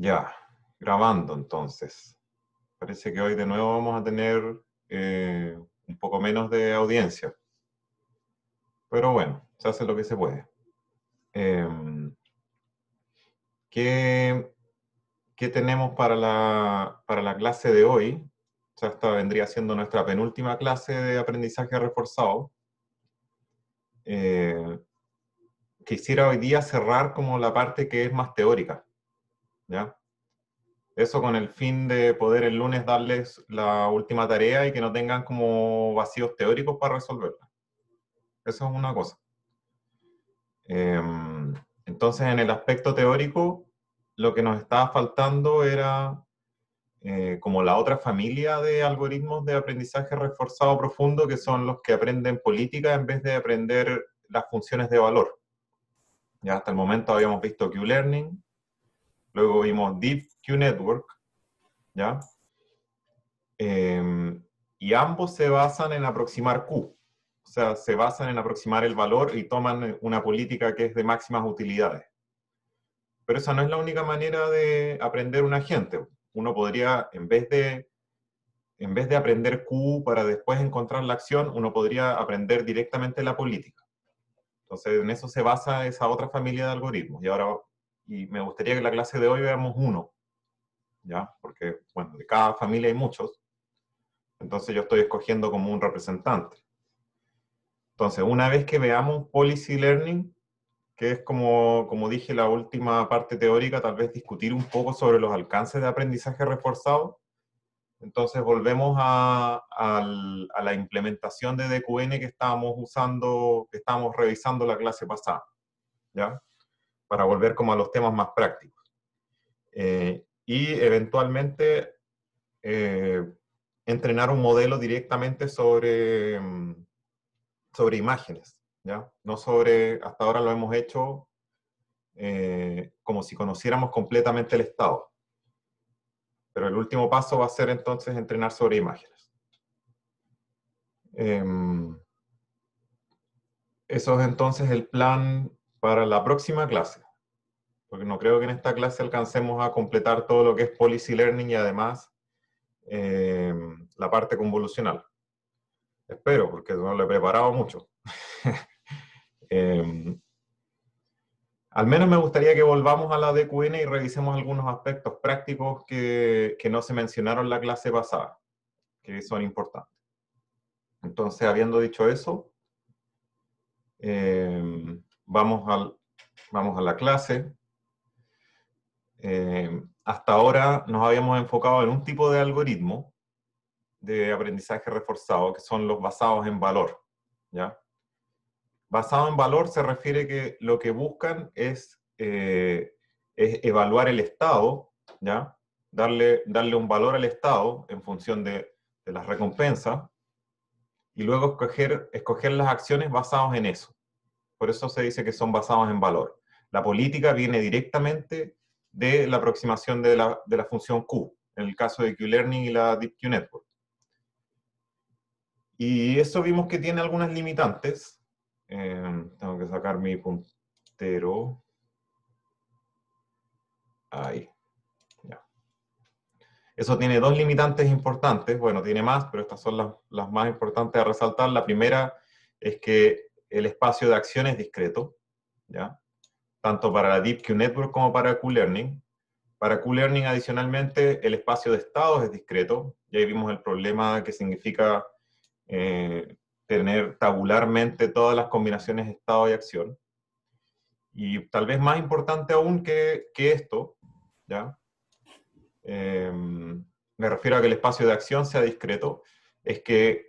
Ya, grabando entonces. Parece que hoy de nuevo vamos a tener eh, un poco menos de audiencia. Pero bueno, se hace lo que se puede. Em, ¿qué, ¿qué, tenemos para la, para la clase de hoy? O sea, esta vendría siendo nuestra penúltima clase de aprendizaje reforzado. Eh, quisiera hoy día cerrar como la parte que es más teórica ¿ya? Eso con el fin de poder el lunes darles la última tarea y que no tengan como vacíos teóricos para resolverla. Eso es una cosa. Em, entonces, en el aspecto teórico, lo que nos estaba faltando era eh, como la otra familia de algoritmos de aprendizaje reforzado profundo, que son los que aprenden política en vez de aprender las funciones de valor. Ya hasta el momento habíamos visto Q-Learning, Luego vimos Deep Q Network, ¿ya? Em, y ambos se basan en aproximar Q. O sea, se basan en aproximar el valor y toman una política que es de máximas utilidades. Pero esa no es la única manera de aprender un agente. Uno podría, en vez de, en vez de aprender Q para después encontrar la acción, uno podría aprender directamente la política. Entonces, en eso se basa esa otra familia de algoritmos. Y ahora y me gustaría que la clase de hoy veamos uno, ¿ya? Porque, bueno, de cada familia hay muchos, entonces yo estoy escogiendo como un representante. Entonces, una vez que veamos policy learning, que es como, como dije la última parte teórica, tal vez discutir un poco sobre los alcances de aprendizaje reforzado, entonces volvemos a, la implementación de DQN que estábamos usando, que estábamos revisando la clase pasada. ¿Ya? para volver como a los temas más prácticos. Eh, y eventualmente eh, entrenar un modelo directamente sobre, mm, sobre imágenes, ¿ya? No sobre, hasta ahora lo hemos hecho eh, como si conociéramos completamente el estado. Pero el último paso va a ser entonces entrenar sobre imágenes. Em, eso es entonces el plan para la próxima clase, porque no creo que en esta clase alcancemos a completar todo lo que es policy learning y además eh, la parte convolucional. Espero, porque no lo he preparado mucho. Eh, al menos me gustaría que volvamos a la DQN y revisemos algunos aspectos prácticos que, que no se mencionaron en la clase pasada, que son importantes. Entonces, habiendo dicho eso, eh, vamos, al, vamos a la clase. Eh, hasta ahora nos habíamos enfocado en un tipo de algoritmo de aprendizaje reforzado, que son los basados en valor. ¿ya? Basado en valor se refiere que lo que buscan es, eh, evaluar el estado, ¿ya? Darle, darle un valor al estado en función de, de las recompensas, y luego escoger, escoger las acciones basadas en eso. Por eso se dice que son basados en valor. La política viene directamente de la aproximación de la, función Q, en el caso de Q-Learning y la Deep Q Network. Y eso vimos que tiene algunas limitantes. Em, tengo que sacar mi puntero. Ahí. Ya. Eso tiene dos limitantes importantes. Bueno, tiene más, pero estas son las, las más importantes a resaltar. La primera es que el espacio de acción es discreto, ¿ya? tanto para la Deep Q Network como para Q-Learning. Para Q-Learning, adicionalmente, el espacio de estados es discreto. Ya vimos el problema que significa eh, tener tabularmente todas las combinaciones de estado y acción. Y tal vez más importante aún que, esto, ¿ya? Em, me refiero a que el espacio de acción sea discreto, es que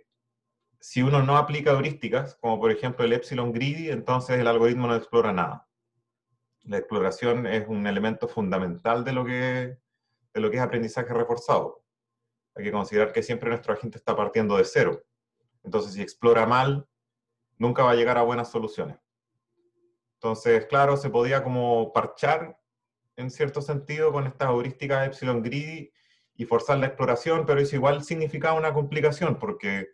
si uno no aplica heurísticas, como por ejemplo el epsilon greedy, entonces el algoritmo no explora nada. La exploración es un elemento fundamental de lo que, lo que es aprendizaje reforzado. Hay que considerar que siempre nuestro agente está partiendo de cero. Entonces, si explora mal, nunca va a llegar a buenas soluciones. Entonces, claro, se podía como parchar en cierto sentido con estas heurísticas epsilon greedy y forzar la exploración, pero eso igual significaba una complicación porque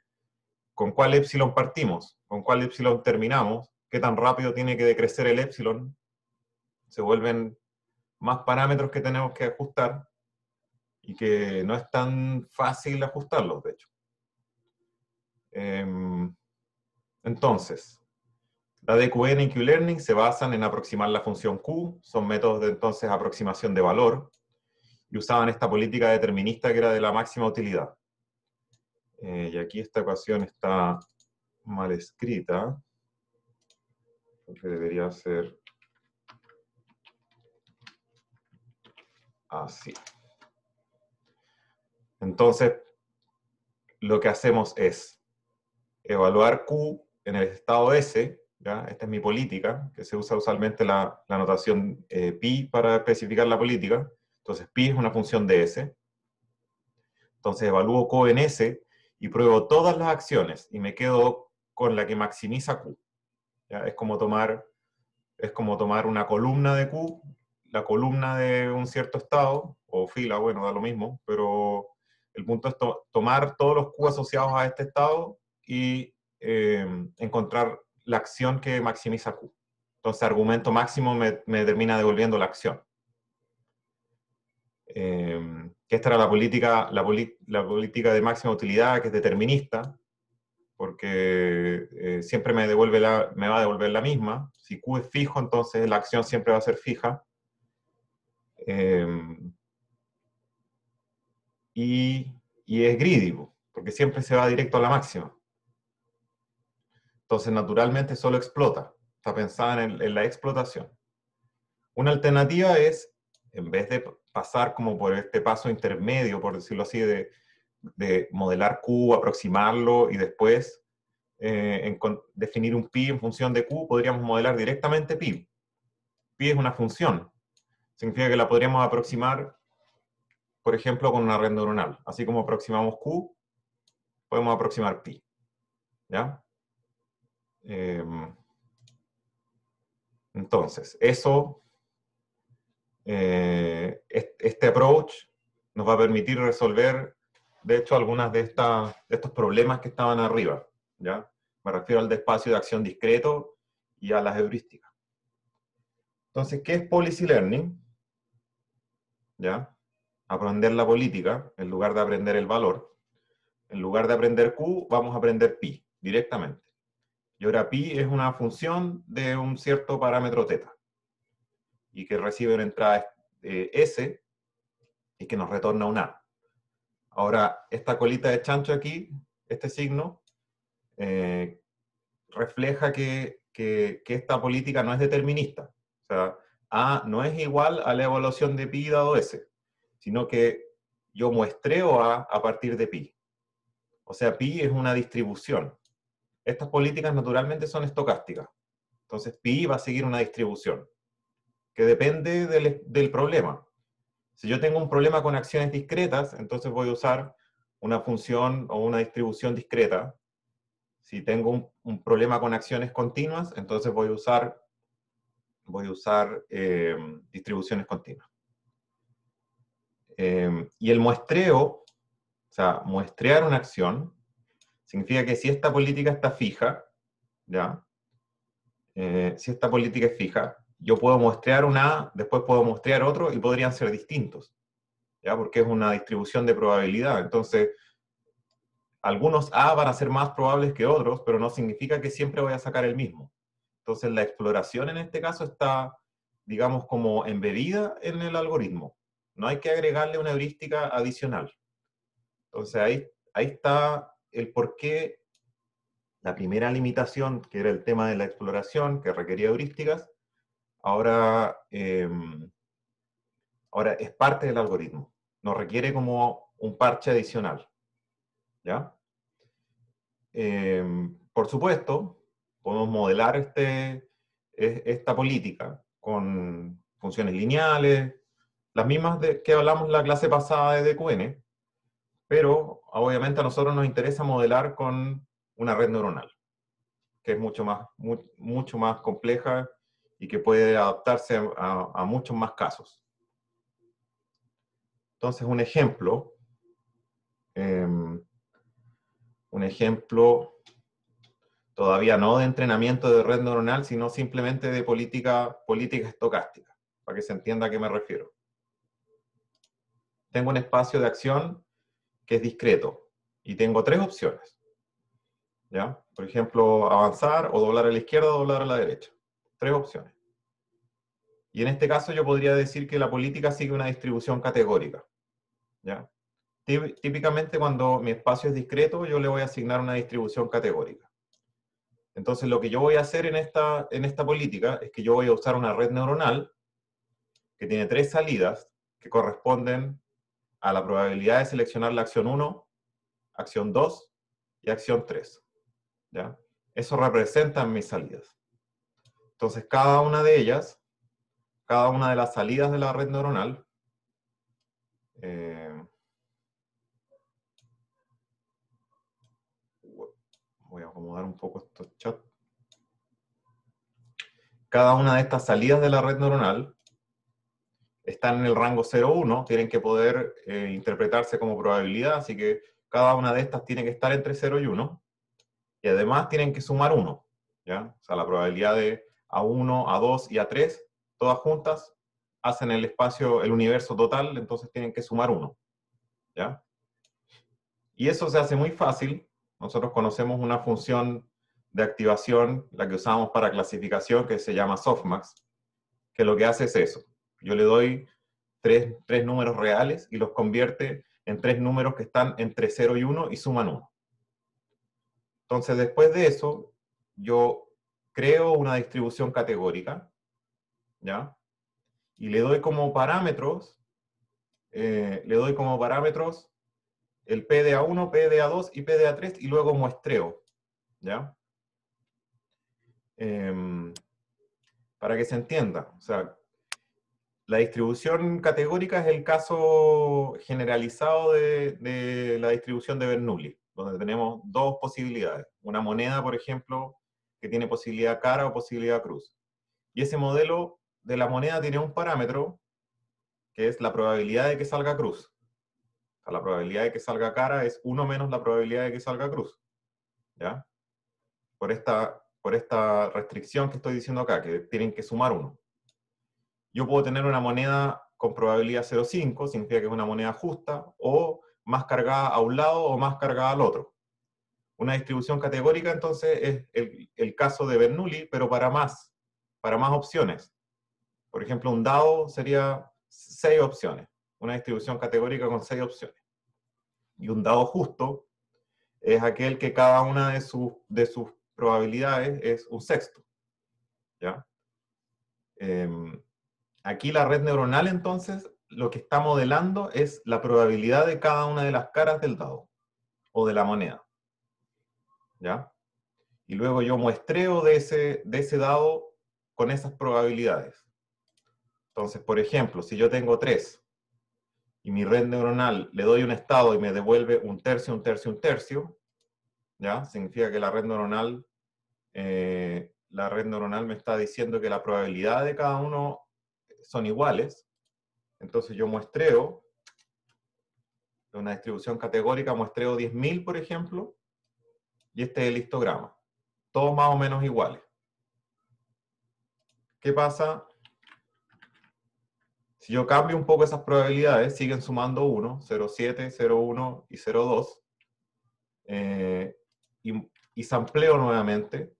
con cuál epsilon partimos, con cuál epsilon terminamos, qué tan rápido tiene que decrecer el epsilon, se vuelven más parámetros que tenemos que ajustar y que no es tan fácil ajustarlos, de hecho. Em, entonces, la DQN y Q-Learning se basan en aproximar la función Q, son métodos de entonces aproximación de valor, y usaban esta política determinista que era de la máxima utilidad. Eh, y aquí esta ecuación está mal escrita, porque debería ser así. Entonces, lo que hacemos es evaluar Q en el estado S, ¿ya? esta es mi política, que se usa usualmente la, notación eh, pi para especificar la política, entonces pi es una función de S, entonces evalúo Q en S y pruebo todas las acciones y me quedo con la que maximiza Q. Es, como tomar, es como tomar una columna de Q, la columna de un cierto estado, o fila, bueno, da lo mismo, pero el punto es tomar todos los Q asociados a este estado y em, encontrar la acción que maximiza Q. Entonces, argumento máximo me, me termina devolviendo la acción. Em, que esta era la política, la, política de máxima utilidad, que es determinista, porque eh, siempre me, devuelve me va a devolver la misma. Si Q es fijo, entonces la acción siempre va a ser fija. Em, y, es greedy, porque siempre se va directo a la máxima. Entonces, naturalmente, solo explota. Está pensada en la explotación. Una alternativa es, en vez de pasar como por este paso intermedio, por decirlo así, de, modelar Q, aproximarlo y después eh, en definir un pi en función de Q, podríamos modelar directamente pi. Pi es una función. Significa que la podríamos aproximar, por ejemplo, con una red neuronal. Así como aproximamos Q, podemos aproximar pi. ¿Ya? Em, entonces, eso eh, este approach nos va a permitir resolver, de hecho, algunos de, estos problemas que estaban arriba. ¿ya? Me refiero al despacio de acción discreto y a las heurísticas. Entonces, ¿qué es policy learning? ¿Ya? Aprender la política en lugar de aprender el valor. En lugar de aprender Q, vamos a aprender pi directamente. Y ahora pi es una función de un cierto parámetro teta y que recibe una entrada eh, S y que nos retorna un A. Ahora, esta colita de chancho aquí, este signo, eh, refleja que, que, esta política no es determinista. O sea, A no es igual a la evaluación de pi dado S, sino que yo muestreo A a partir de pi. O sea, pi es una distribución. Estas políticas naturalmente son estocásticas. Entonces, pi va a seguir una distribución que depende del, problema. Si yo tengo un problema con acciones discretas, entonces voy a usar una función o una distribución discreta. Si tengo un, problema con acciones continuas, entonces voy a usar, voy a usar eh, distribuciones continuas. Eh, y el muestreo, o sea, muestrear una acción, significa que si esta política está fija, ¿ya? Eh, si esta política es fija, yo puedo un una, después puedo mostrar otro y podrían ser distintos, ¿ya? Porque es una distribución de probabilidad. Entonces, algunos A van a ser más probables que otros, pero no significa que siempre voy a sacar el mismo. Entonces, la exploración en este caso está, digamos, como embebida en el algoritmo. No hay que agregarle una heurística adicional. Entonces, ahí, ahí está el por qué la primera limitación, que era el tema de la exploración, que requería heurísticas, ahora, em, ahora es parte del algoritmo. Nos requiere como un parche adicional. ¿Ya? Em, por supuesto, podemos modelar este, esta política con funciones lineales, las mismas de, que hablamos la clase pasada de DQN, pero obviamente a nosotros nos interesa modelar con una red neuronal, que es mucho más, mucho más compleja y que puede adaptarse a, muchos más casos. Entonces, un ejemplo, em, un ejemplo todavía no de entrenamiento de red neuronal, sino simplemente de política, política estocástica, para que se entienda a qué me refiero. Tengo un espacio de acción que es discreto y tengo tres opciones. ¿Ya? Por ejemplo, avanzar o doblar a la izquierda o doblar a la derecha tres opciones. Y en este caso yo podría decir que la política sigue una distribución categórica. ¿ya? Típicamente cuando mi espacio es discreto, yo le voy a asignar una distribución categórica. Entonces lo que yo voy a hacer en esta, en esta política es que yo voy a usar una red neuronal que tiene tres salidas que corresponden a la probabilidad de seleccionar la acción 1, acción 2 y acción 3. ¿ya? Eso representan mis salidas. Entonces, cada una de ellas, cada una de las salidas de la red neuronal, eh, voy a acomodar un poco estos chats. Cada una de estas salidas de la red neuronal están en el rango 0-1, tienen que poder eh, interpretarse como probabilidad, así que cada una de estas tiene que estar entre 0 y 1, y además tienen que sumar 1, ¿ya? O sea, la probabilidad de a1, A2 y A3, todas juntas, hacen el espacio, el universo total, entonces tienen que sumar 1. ¿Ya? Y eso se hace muy fácil. Nosotros conocemos una función de activación, la que usamos para clasificación, que se llama softmax, que lo que hace es eso. Yo le doy tres, tres números reales y los convierte en tres números que están entre 0 y 1 y suman 1. Entonces, después de eso, yo creo una distribución categórica, ¿ya? Y le doy como parámetros, eh, le doy como parámetros el PDA1, PDA2 y PDA3 y luego muestreo, ¿ya? Em, para que se entienda, o sea, la distribución categórica es el caso generalizado de la distribución de Bernoulli, donde tenemos dos posibilidades. Una moneda, por ejemplo, tiene posibilidad cara o posibilidad cruz. Y ese modelo de la moneda tiene un parámetro que es la probabilidad de que salga cruz. la probabilidad de que salga cara es 1 menos la probabilidad de que salga cruz. ¿Ya? Por esta, por esta restricción que estoy diciendo acá, que tienen que sumar 1. Yo puedo tener una moneda con probabilidad 0,5, significa que es una moneda justa, o más cargada a un lado o más cargada al otro. Una distribución categórica, entonces, es el, caso de Bernoulli, pero para más, para más opciones. Por ejemplo, un dado sería seis opciones, una distribución categórica con seis opciones. Y un dado justo es aquel que cada una de sus, de sus probabilidades es un sexto. ¿ya? Em, aquí la red neuronal, entonces, lo que está modelando es la probabilidad de cada una de las caras del dado o de la moneda. ¿ya? Y luego yo muestreo de ese, dado con esas probabilidades. Entonces, por ejemplo, si yo tengo tres y mi red neuronal le doy un estado y me devuelve un tercio, un tercio, un tercio, ¿ya? Significa que la red neuronal, eh, la red neuronal me está diciendo que la probabilidad de cada uno son iguales. Entonces yo muestreo, de una distribución categórica, muestreo 10.000, por ejemplo, y este es el histograma. Todos más o menos iguales. ¿Qué pasa? Si yo cambio un poco esas probabilidades, siguen sumando 1, 0,7, 0,1 y 0,2, eh, y, y sampleo nuevamente,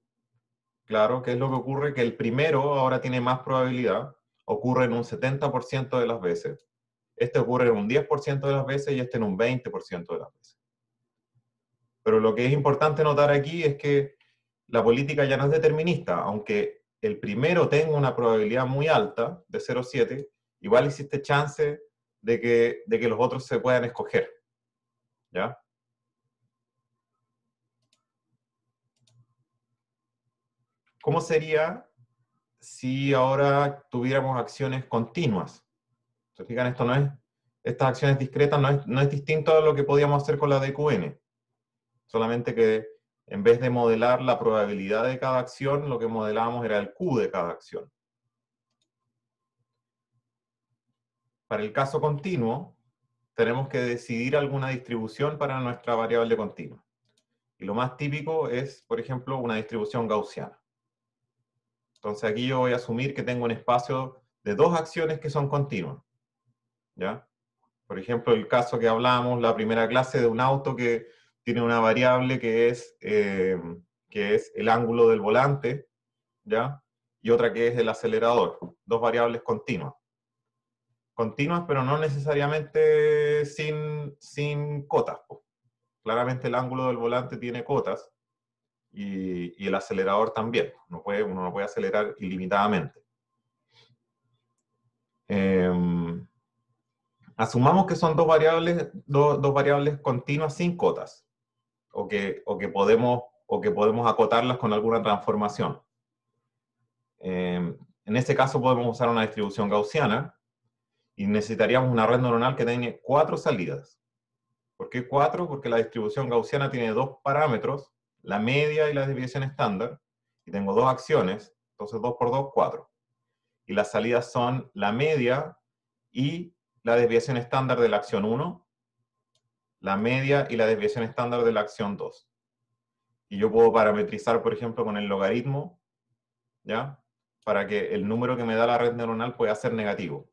claro, ¿qué es lo que ocurre? Que el primero ahora tiene más probabilidad, ocurre en un 70% de las veces, este ocurre en un 10% de las veces y este en un 20% de las veces. Pero lo que es importante notar aquí es que la política ya no es determinista, aunque el primero tenga una probabilidad muy alta de 0,7, igual existe chance de que, de que los otros se puedan escoger. ¿Ya? ¿Cómo sería si ahora tuviéramos acciones continuas? ¿Se fijan? Esto no es, estas acciones discretas no es, no es distinto a lo que podíamos hacer con la DQN solamente que en vez de modelar la probabilidad de cada acción, lo que modelábamos era el Q de cada acción. Para el caso continuo, tenemos que decidir alguna distribución para nuestra variable continua. Y lo más típico es, por ejemplo, una distribución gaussiana. Entonces aquí yo voy a asumir que tengo un espacio de dos acciones que son continuas. ¿Ya? Por ejemplo, el caso que hablábamos, la primera clase de un auto que tiene una variable que es, eh, que es el ángulo del volante, ¿ya? Y otra que es el acelerador, dos variables continuas. Continuas, pero no necesariamente sin, sin cotas. Claramente el ángulo del volante tiene cotas y, el acelerador también. No puede, uno no puede acelerar ilimitadamente. Em, asumamos que son dos variables, dos variables continuas sin cotas o que, podemos, o que podemos acotarlas con alguna transformación. Em, en este caso podemos usar una distribución gaussiana y necesitaríamos una red neuronal que tenga cuatro salidas. ¿Por qué cuatro? Porque la distribución gaussiana tiene dos parámetros, la media y la desviación estándar, y tengo dos acciones, entonces dos por dos, cuatro. Y las salidas son la media y la desviación estándar de la acción 1, la media y la desviación estándar de la acción 2. Y yo puedo parametrizar, por ejemplo, con el logaritmo, ¿ya? Para que el número que me da la red neuronal pueda ser negativo.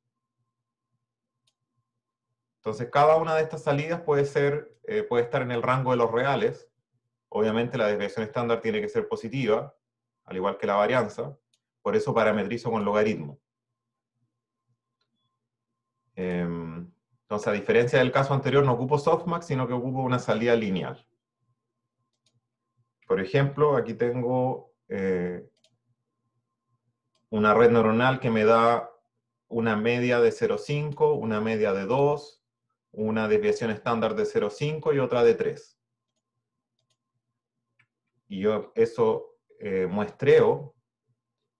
Entonces, cada una de estas salidas puede, ser, eh, puede estar en el rango de los reales. Obviamente la desviación estándar tiene que ser positiva, al igual que la varianza. Por eso parametrizo con logaritmo. Eh, entonces, a diferencia del caso anterior, no ocupo softmax, sino que ocupo una salida lineal. Por ejemplo, aquí tengo eh, una red neuronal que me da una media de 0,5, una media de 2, una desviación estándar de 0,5 y otra de 3. Y yo eso eh, muestreo,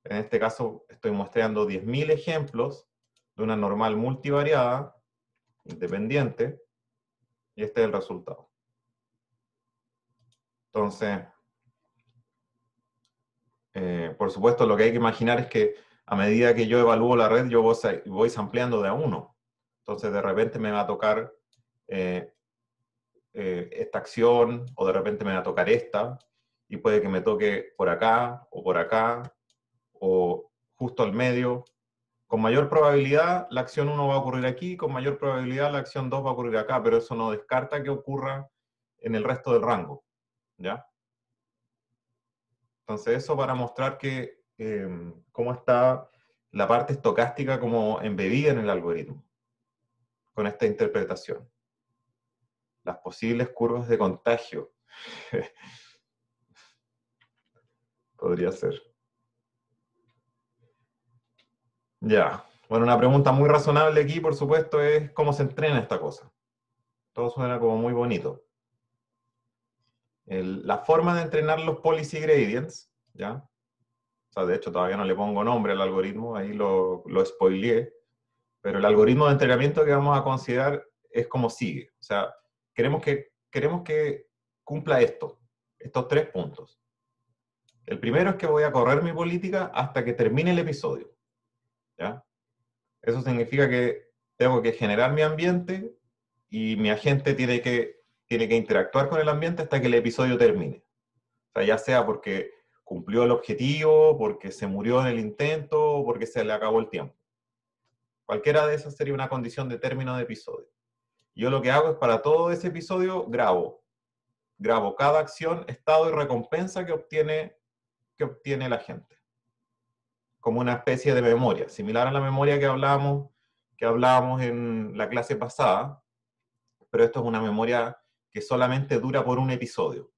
en este caso estoy muestreando 10.000 ejemplos de una normal multivariada independiente y este es el resultado. Entonces, eh, por supuesto, lo que hay que imaginar es que a medida que yo evalúo la red, yo voy, voy ampliando de a uno. Entonces, de repente me va a tocar eh, eh, esta acción, o de repente me va a tocar esta, y puede que me toque por acá, o por acá, o justo al medio, con mayor probabilidad la acción 1 va a ocurrir aquí, con mayor probabilidad la acción 2 va a ocurrir acá, pero eso no descarta que ocurra en el resto del rango. ¿Ya? Entonces eso para mostrar que em, cómo está la parte estocástica como embebida en el algoritmo, con esta interpretación. Las posibles curvas de contagio. Podría ser. Ya. Bueno, una pregunta muy razonable aquí, por supuesto, es cómo se entrena esta cosa. Todo suena como muy bonito. la forma de entrenar los policy gradients, ¿ya? O sea, de hecho todavía no le pongo nombre al algoritmo, ahí lo, lo spoileé, pero el algoritmo de entrenamiento que vamos a considerar es como sigue. O sea, queremos que, queremos que cumpla esto, estos tres puntos. El primero es que voy a correr mi política hasta que termine el episodio. Eso significa que tengo que generar mi ambiente y mi agente tiene que, tiene que interactuar con el ambiente hasta que el episodio termine. O sea, ya sea porque cumplió el objetivo, porque se murió en el intento, o porque se le acabó el tiempo. Cualquiera de esas sería una condición de término de episodio. Yo lo que hago es para todo ese episodio grabo. Grabo cada acción, estado y recompensa que obtiene, que obtiene la gente como una especie de memoria, similar a la memoria que hablábamos, que en la clase pasada, pero esto es una memoria que solamente dura por un episodio,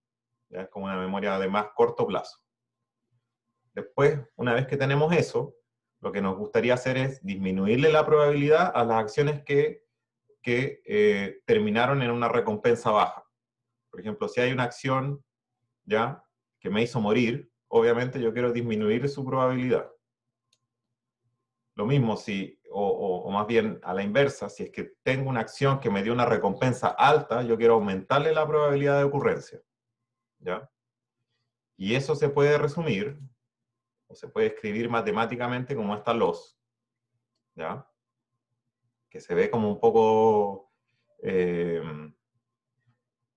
es como una memoria de más corto plazo. Después, una vez que tenemos eso, lo que nos gustaría hacer es disminuirle la probabilidad a las acciones que, eh, terminaron en una recompensa baja. Por ejemplo, si hay una acción ya que me hizo morir, obviamente yo quiero disminuir su probabilidad. Lo mismo si, o, más bien a la inversa, si es que tengo una acción que me dio una recompensa alta, yo quiero aumentarle la probabilidad de ocurrencia. ¿Ya? Y eso se puede resumir, o se puede escribir matemáticamente como esta los. ¿Ya? Que se ve como un poco em,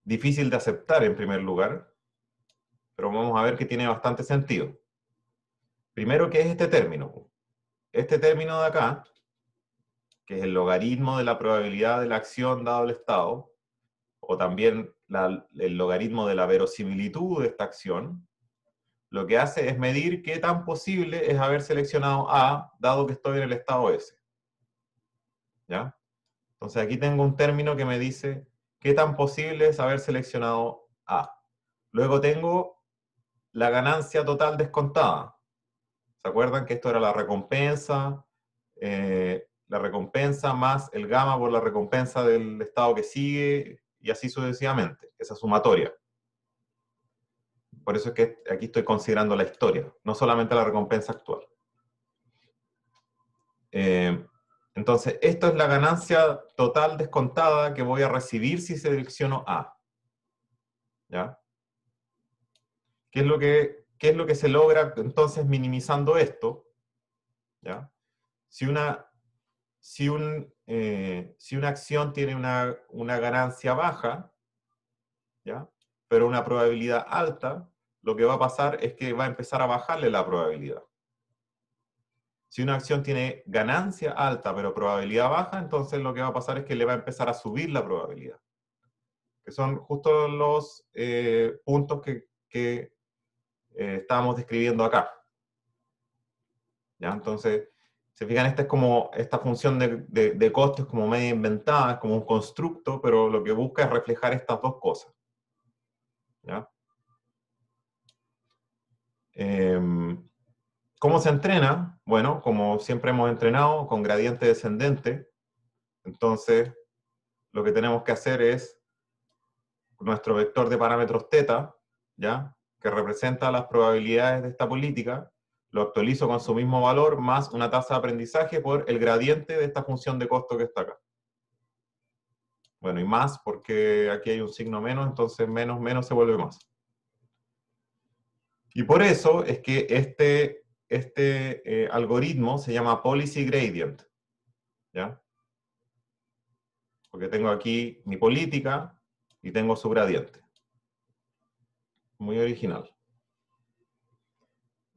difícil de aceptar en primer lugar, pero vamos a ver que tiene bastante sentido. Primero, ¿qué es este término? Este término de acá, que es el logaritmo de la probabilidad de la acción dado el estado, o también el logaritmo de la verosimilitud de esta acción, lo que hace es medir qué tan posible es haber seleccionado A, dado que estoy en el estado S. Entonces aquí tengo un término que me dice qué tan posible es haber seleccionado A. Luego tengo la ganancia total descontada, ¿Se acuerdan que esto era la recompensa? Eh, la recompensa más el gamma por la recompensa del estado que sigue y así sucesivamente, esa sumatoria. Por eso es que aquí estoy considerando la historia, no solamente la recompensa actual. Eh, entonces, esto es la ganancia total descontada que voy a recibir si se selecciono A. ¿Ya? ¿Qué es lo que ¿Qué es lo que se logra entonces minimizando esto? Si, una, si, un, eh, si una acción tiene una, ganancia baja, pero una probabilidad alta, lo que va a pasar es que va a empezar a bajarle la probabilidad. Si una acción tiene ganancia alta pero probabilidad baja, entonces lo que va a pasar es que le va a empezar a subir la probabilidad. Que son justo los eh, puntos que, eh, estábamos describiendo acá. ¿Ya? Entonces, se fijan, esta es como, esta función de, de, costo es como media inventada, es como un constructo, pero lo que busca es reflejar estas dos cosas. ¿Ya? Em, ¿Cómo se entrena? Bueno, como siempre hemos entrenado, con gradiente descendente. Entonces, lo que tenemos que hacer es nuestro vector de parámetros θ, ¿ya? que representa las probabilidades de esta política, lo actualizo con su mismo valor más una tasa de aprendizaje por el gradiente de esta función de costo que está acá. Bueno, y más porque aquí hay un signo menos, entonces menos, menos se vuelve más. Y por eso es que este, este eh, algoritmo se llama Policy Gradient. Porque tengo aquí mi política y tengo su gradiente muy original.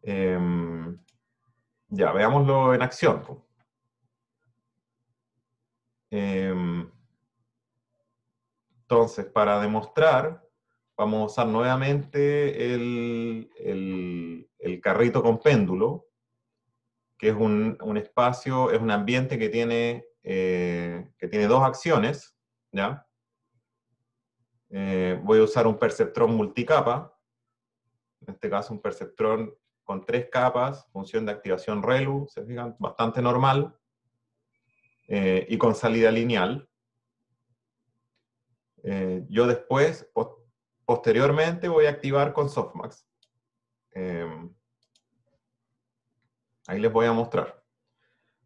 Em, ya, veámoslo en acción. Em, entonces, para demostrar, vamos a usar nuevamente el, el, carrito con péndulo, que es un, un, espacio, es un ambiente que tiene, eh, que tiene dos acciones, ¿ya? Eh, voy a usar un perceptrón multicapa, en este caso un perceptrón con tres capas, función de activación ReLU, se bastante normal, eh, y con salida lineal. Eh, yo después, posteriormente, voy a activar con Softmax. Em, ahí les voy a mostrar.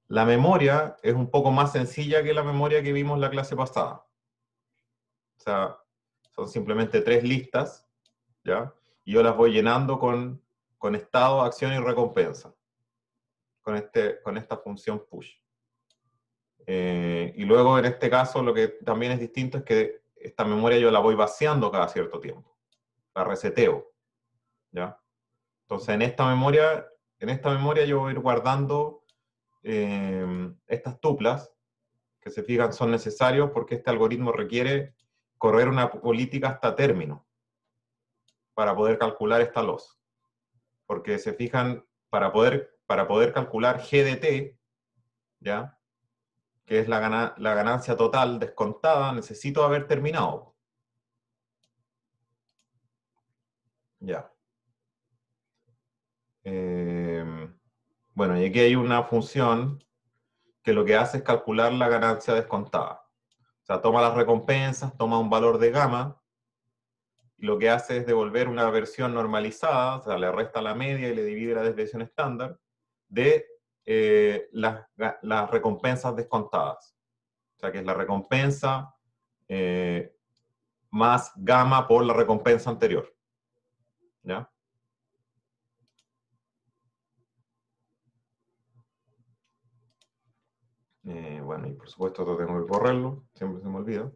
La memoria es un poco más sencilla que la memoria que vimos la clase pasada. O sea, son simplemente tres listas, ¿ya? Y yo las voy llenando con, estado, acción y recompensa, con, este, con esta función push. Eh, y luego, en este caso, lo que también es distinto es que esta memoria yo la voy vaciando cada cierto tiempo, la reseteo, ¿ya? Entonces, en esta memoria, en esta memoria yo voy a ir guardando eh, estas tuplas, que se fijan son necesarios porque este algoritmo requiere correr una política hasta término para poder calcular esta los Porque se fijan, para poder, para poder calcular GDT, ¿ya? que es la, ganancia total descontada, necesito haber terminado. Ya. Em, bueno, y aquí hay una función que lo que hace es calcular la ganancia descontada. O sea, toma las recompensas, toma un valor de gamma, y lo que hace es devolver una versión normalizada, o sea, le resta la media y le divide la desviación estándar, de eh, las, recompensas descontadas. O sea, que es la recompensa eh, más gamma por la recompensa anterior. ¿Ya? bueno, y por supuesto esto tengo que correrlo siempre se me olvida.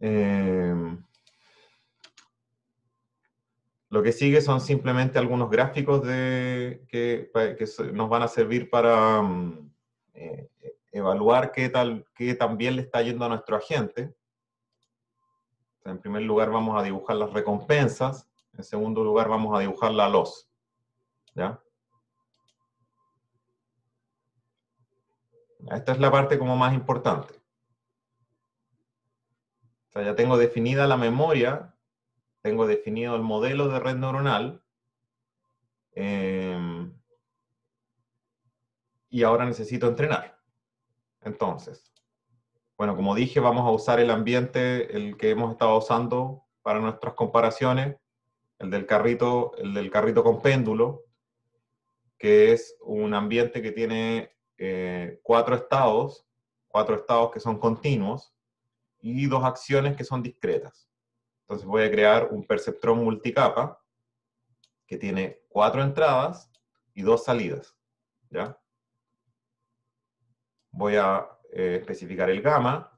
Em, lo que sigue son simplemente algunos gráficos de, que, nos van a servir para mm, eh, eh, evaluar qué, tal, qué tan bien le está yendo a nuestro agente. en primer lugar vamos a dibujar las recompensas, en segundo lugar vamos a dibujar la los. ¿ya? Esta es la parte como más importante. O sea, ya tengo definida la memoria, tengo definido el modelo de red neuronal, em, y ahora necesito entrenar. Entonces, bueno, como dije, vamos a usar el ambiente, el que hemos estado usando para nuestras comparaciones, el del carrito, el del carrito con péndulo, que es un ambiente que tiene eh, cuatro estados, cuatro estados que son continuos y dos acciones que son discretas. Entonces voy a crear un perceptrón multicapa que tiene cuatro entradas y dos salidas. ¿ya? Voy a eh, especificar el gamma,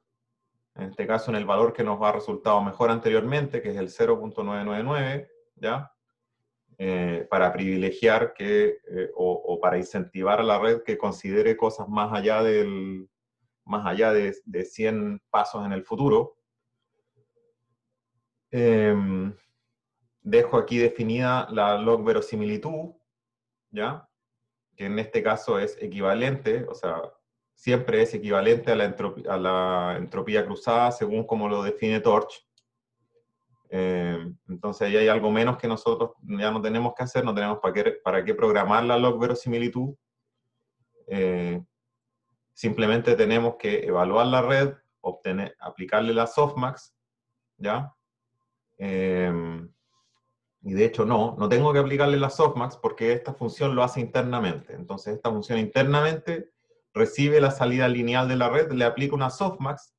en este caso en el valor que nos ha resultado mejor anteriormente, que es el 0.999, ¿ya? Eh, para privilegiar que, eh, o, para incentivar a la red que considere cosas más allá, del, más allá de, 100 pasos en el futuro. Em, dejo aquí definida la log verosimilitud, ¿ya? que en este caso es equivalente, o sea, siempre es equivalente a la entropía cruzada según como lo define Torch. Eh, entonces ahí hay algo menos que nosotros ya no tenemos que hacer, no tenemos para qué, para qué programar la log verosimilitud. Eh, simplemente tenemos que evaluar la red, obtener, aplicarle la softmax, ¿ya? Eh, y de hecho no, no tengo que aplicarle la softmax porque esta función lo hace internamente. Entonces esta función internamente recibe la salida lineal de la red, le aplica una softmax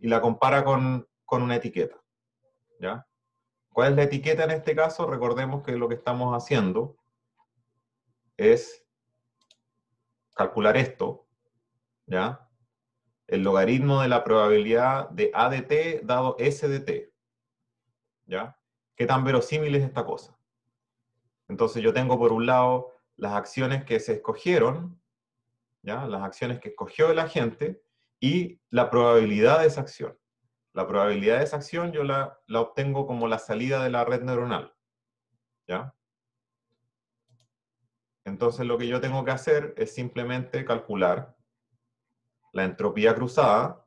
y la compara con una etiqueta. ¿ya? ¿Cuál es la etiqueta en este caso? Recordemos que lo que estamos haciendo es calcular esto, ¿ya? El logaritmo de la probabilidad de ADT dado SDT. ¿ya? ¿Qué tan verosímil es esta cosa? Entonces yo tengo por un lado las acciones que se escogieron, ¿ya? Las acciones que escogió el agente, y la probabilidad de esa acción. La probabilidad de esa acción yo la, obtengo como la salida de la red neuronal. ¿Ya? Entonces lo que yo tengo que hacer es simplemente calcular la entropía cruzada,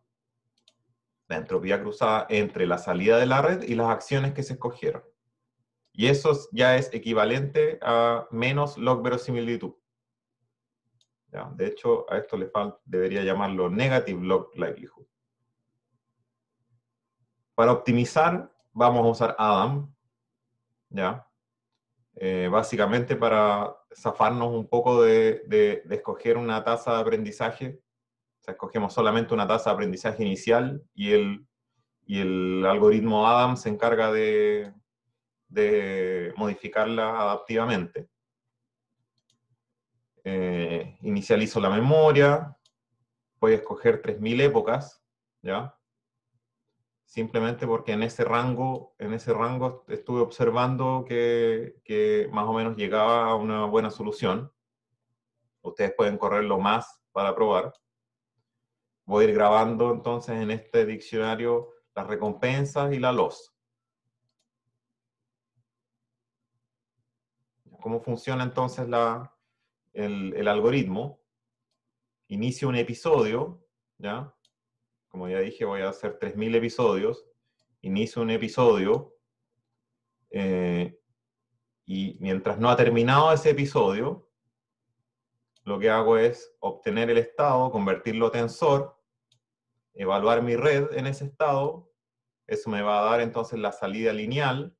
la entropía cruzada entre la salida de la red y las acciones que se escogieron. Y eso ya es equivalente a menos log verosimilitud. De hecho, a esto le falta, debería llamarlo negative log likelihood. Para optimizar, vamos a usar Adam, ¿ya? Eh, básicamente para zafarnos un poco de, escoger una tasa de aprendizaje. escogemos solamente una tasa de aprendizaje inicial y el, y el algoritmo Adam se encarga de, modificarla adaptivamente. Eh, inicializo la memoria, voy a escoger 3000 épocas, ¿ya? simplemente porque en ese rango, en ese rango estuve observando que, más o menos llegaba a una buena solución. Ustedes pueden correrlo más para probar. Voy a ir grabando entonces en este diccionario las recompensas y la los ¿Cómo funciona entonces el, el algoritmo? Inicio un episodio, ¿ya? como ya dije, voy a hacer 3.000 episodios, inicio un episodio eh, y mientras no ha terminado ese episodio, lo que hago es obtener el estado, convertirlo a tensor, evaluar mi red en ese estado, eso me va a dar entonces la salida lineal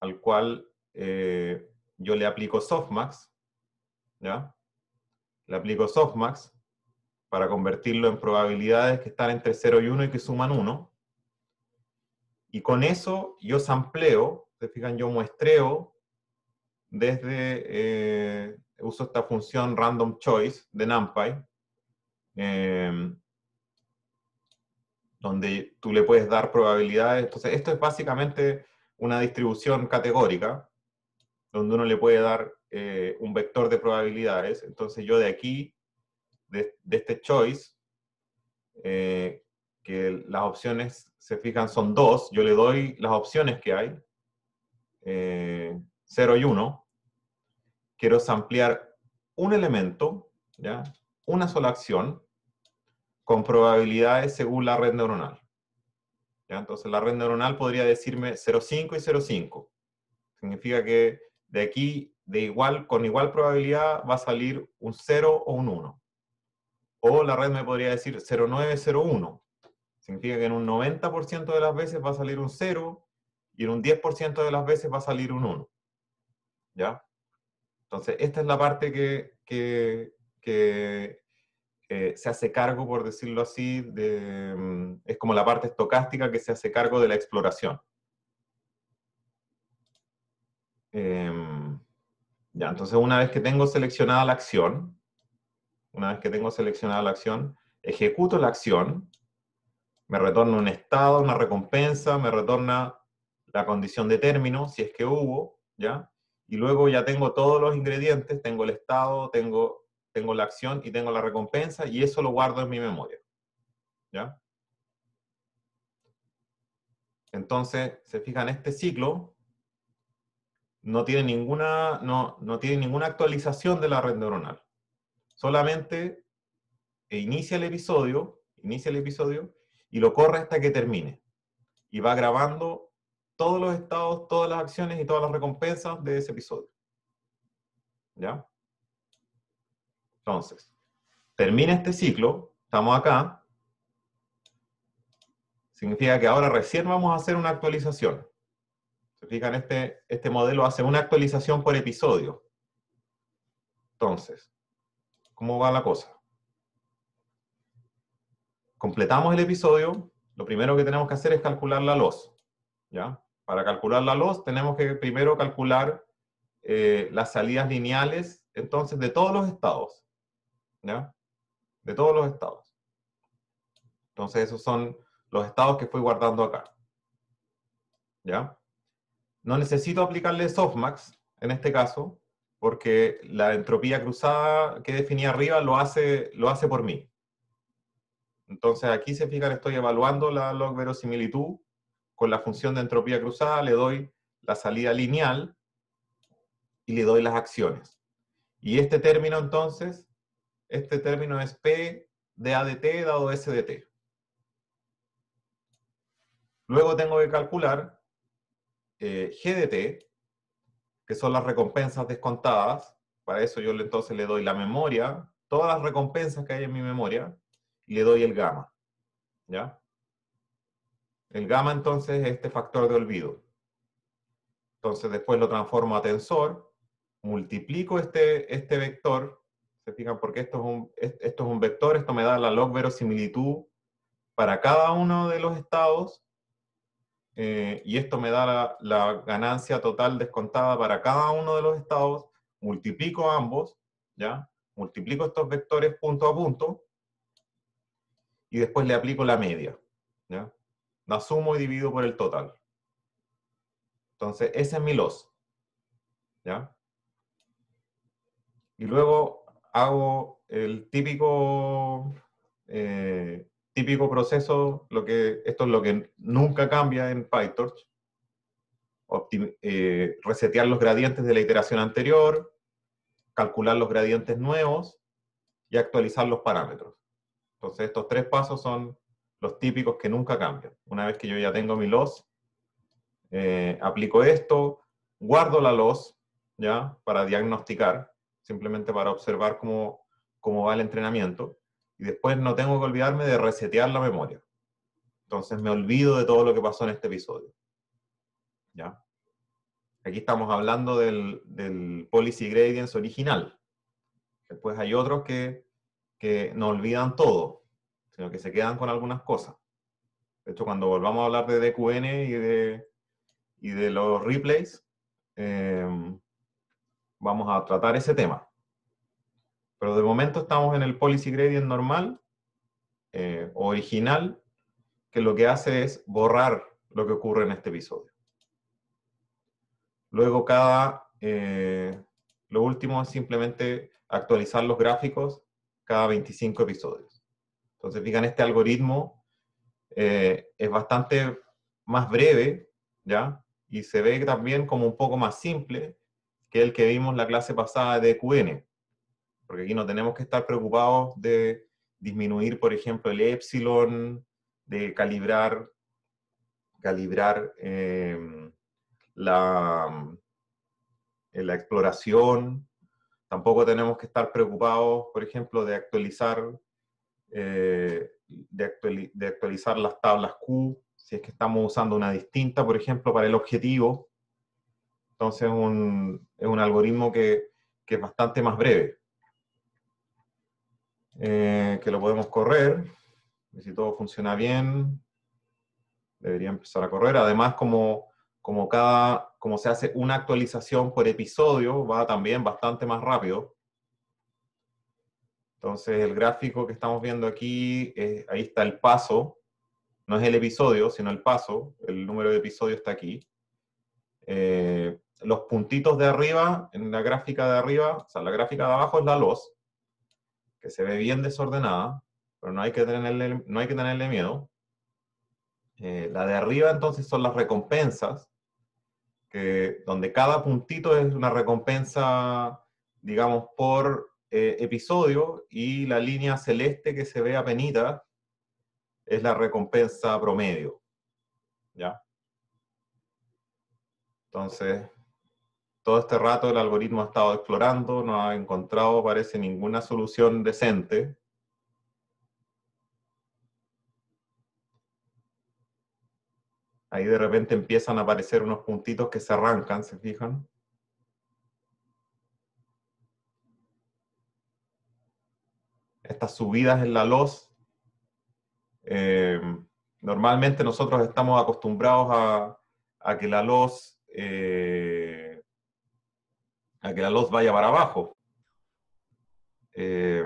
al cual eh, yo le aplico softmax, ¿ya? Le aplico softmax, para convertirlo en probabilidades que están entre 0 y 1 y que suman 1. Y con eso yo sampleo, se fijan, yo muestreo desde, eh, uso esta función random choice de NumPy, em, donde tú le puedes dar probabilidades. Entonces, esto es básicamente una distribución categórica, donde uno le puede dar eh, un vector de probabilidades. Entonces, yo de aquí de, este choice, eh, que las opciones, se fijan, son dos, yo le doy las opciones que hay, 0 eh, y 1, quiero ampliar un elemento, una sola acción, con probabilidades según la red neuronal. Entonces la red neuronal podría decirme 0,5 y 0,5. Significa que de aquí, de igual, con igual probabilidad, va a salir un 0 o un 1. O la red me podría decir 0901. Significa que en un 90% de las veces va a salir un 0 y en un 10% de las veces va a salir un 1. ¿Ya? Entonces, esta es la parte que, eh, se hace cargo, por decirlo así, mm, es como la parte estocástica que se hace cargo de la exploración. Em, ya, entonces, una vez que tengo seleccionada la acción, una vez que tengo seleccionada la acción, ejecuto la acción, me retorna un estado, una recompensa, me retorna la condición de término, si es que hubo, ¿ya? Y luego ya tengo todos los ingredientes, tengo el estado, tengo, tengo la acción y tengo la recompensa, y eso lo guardo en mi memoria, ¿ya? Entonces, se fijan, este ciclo no tiene ninguna, no tiene ninguna actualización de la red neuronal. Solamente e inicia el episodio, inicia el episodio y lo corre hasta que termine. Y va grabando todos los estados, todas las acciones y todas las recompensas de ese episodio. ¿Ya? Entonces, termina este ciclo, estamos acá. Significa que ahora recién vamos a hacer una actualización. Se fijan, este, este modelo hace una actualización por episodio. Entonces, ¿Cómo va la cosa? Completamos el episodio. Lo primero que tenemos que hacer es calcular la luz ¿ya? Para calcular la luz tenemos que primero calcular eh, las salidas lineales, entonces, de todos los estados. ¿ya? De todos los estados. Entonces, esos son los estados que fui guardando acá. ¿Ya? No necesito aplicarle softmax en este caso, porque la entropía cruzada que definí arriba lo hace, lo hace por mí. Entonces aquí se fijan, estoy evaluando la log verosimilitud con la función de entropía cruzada, le doy la salida lineal y le doy las acciones. Y este término entonces, este término es P de ADT dado S de T. Luego tengo que calcular eh, G de T, que son las recompensas descontadas. Para eso yo entonces le doy la memoria, todas las recompensas que hay en mi memoria, y le doy el gamma. ¿Ya? El gamma entonces es este factor de olvido. Entonces después lo transformo a tensor, multiplico este, este vector, se fijan porque esto es, un, esto es un vector, esto me da la log verosimilitud para cada uno de los estados eh, y esto me da la, ganancia total descontada para cada uno de los estados, multiplico ambos, ¿ya? Multiplico estos vectores punto a punto y después le aplico la media, ¿ya? La sumo y divido por el total. Entonces, ese es mi loss, ¿ya? Y luego hago el típico eh, típico proceso, lo que, esto es lo que nunca cambia en PyTorch, eh, resetear los gradientes de la iteración anterior, calcular los gradientes nuevos y actualizar los parámetros. Entonces estos tres pasos son los típicos que nunca cambian. Una vez que yo ya tengo mi loss, eh, aplico esto, guardo la loss, ¿ya? Para diagnosticar, simplemente para observar cómo, cómo va el entrenamiento y después no tengo que olvidarme de resetear la memoria. Entonces me olvido de todo lo que pasó en este episodio. ¿Ya? Aquí estamos hablando del, policy gradients original. Después hay otros que, no olvidan todo, sino que se quedan con algunas cosas. De hecho, cuando volvamos a hablar de DQN y de, y de los replays, eh, vamos a tratar ese tema. Pero de momento estamos en el policy gradient normal, eh, original, que lo que hace es borrar lo que ocurre en este episodio. Luego cada, eh, lo último es simplemente actualizar los gráficos cada 25 episodios. Entonces, digan este algoritmo eh, es bastante más breve, ¿ya? Y se ve también como un poco más simple que el que vimos la clase pasada de QN porque aquí no tenemos que estar preocupados de disminuir, por ejemplo, el epsilon, de calibrar, calibrar em, la, la exploración. Tampoco tenemos que estar preocupados, por ejemplo, de actualizar, eh, de, actualizar las tablas Q, si es que estamos usando una distinta, por ejemplo, para el objetivo. Entonces un, es un algoritmo que, que es bastante más breve. Eh, que lo podemos correr. Y si todo funciona bien, debería empezar a correr. Además, como, como, cada, como se hace una actualización por episodio, va también bastante más rápido. Entonces, el gráfico que estamos viendo aquí, ahí está el paso. No es el episodio, sino el paso. El número de episodio está aquí. Eh, los puntitos de arriba, en la gráfica de arriba, o sea, la gráfica de abajo es la luz que se ve bien desordenada, pero no hay que tenerle, no hay que tenerle miedo. Eh, la de arriba entonces son las recompensas, que, donde cada puntito es una recompensa, digamos, por eh, episodio y la línea celeste que se ve a penita es la recompensa promedio. ¿Ya? Entonces, todo este rato el algoritmo ha estado explorando, no ha encontrado, parece, ninguna solución decente. Ahí de repente empiezan a aparecer unos puntitos que se arrancan, ¿se fijan? Estas subidas en la luz. Eh, normalmente nosotros estamos acostumbrados a, que la luz eh, a que la luz vaya para abajo. Eh,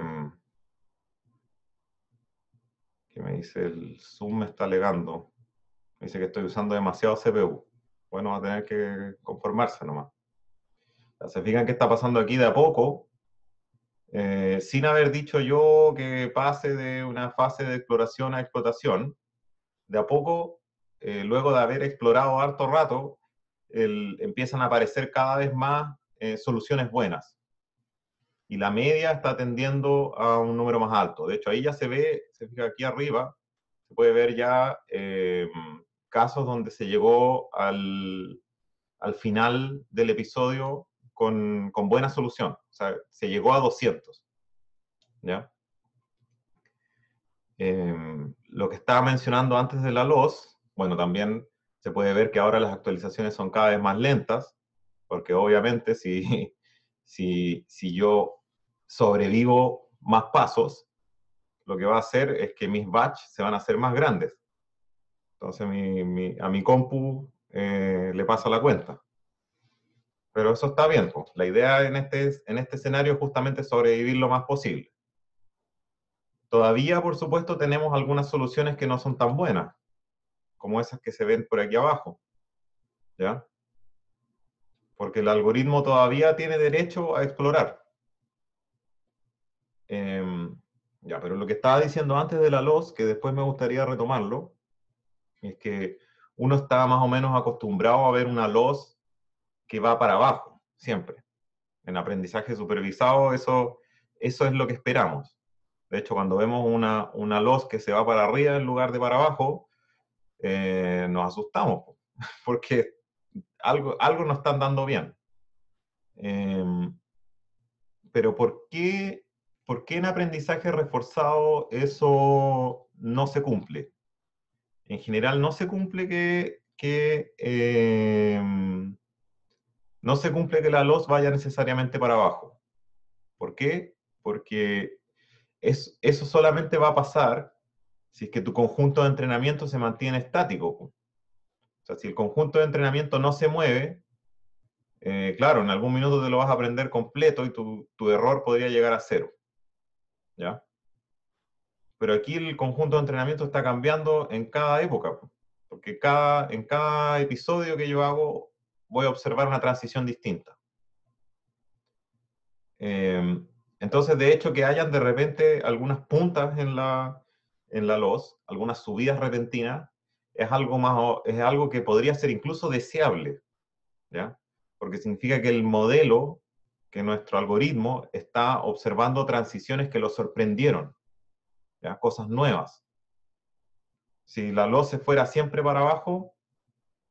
¿Qué me dice? El Zoom me está alegando. Me dice que estoy usando demasiado CPU. Bueno, va a tener que conformarse nomás. Se fijan qué está pasando aquí de a poco, eh, sin haber dicho yo que pase de una fase de exploración a explotación. De a poco, eh, luego de haber explorado harto rato, empiezan a aparecer cada vez más eh, soluciones buenas. Y la media está tendiendo a un número más alto. De hecho, ahí ya se ve, se fija aquí arriba, se puede ver ya eh, casos donde se llegó al, final del episodio con, con, buena solución. O sea, se llegó a 200. ¿Ya? Em, lo que estaba mencionando antes de la LOS, bueno, también se puede ver que ahora las actualizaciones son cada vez más lentas porque obviamente si, si, si yo sobrevivo más pasos, lo que va a hacer es que mis batch se van a hacer más grandes. Entonces a mi compu eh, le pasa la cuenta. Pero eso está bien. Pues. La idea en este, en este escenario es justamente sobrevivir lo más posible. Todavía, por supuesto, tenemos algunas soluciones que no son tan buenas, como esas que se ven por aquí abajo. ¿Ya? porque el algoritmo todavía tiene derecho a explorar. Em, ya, pero lo que estaba diciendo antes de la LOS, que después me gustaría retomarlo, es que uno está más o menos acostumbrado a ver una LOS que va para abajo, siempre. En aprendizaje supervisado, eso, eso es lo que esperamos. De hecho, cuando vemos una, una LOS que se va para arriba en lugar de para abajo, eh, nos asustamos, porque algo, no están dando bien. Em, pero ¿por qué, en aprendizaje reforzado eso no se cumple? En general no se cumple que, em, no se cumple que la luz vaya necesariamente para abajo. ¿Por qué? Porque es, eso solamente va a pasar si es que tu conjunto de entrenamiento se mantiene estático. O sea, si el conjunto de entrenamiento no se mueve, eh, claro, en algún minuto te lo vas a aprender completo y tu, error podría llegar a cero. ¿Ya? Pero aquí el conjunto de entrenamiento está cambiando en cada época, porque cada, en cada episodio que yo hago voy a observar una transición distinta. Em, entonces, de hecho, que hayan de repente algunas puntas en la, en la algunas subidas repentinas, es algo, más, es algo que podría ser incluso deseable, Porque significa que el modelo, que nuestro algoritmo está observando transiciones que lo sorprendieron, Cosas nuevas. Si la luz se fuera siempre para abajo,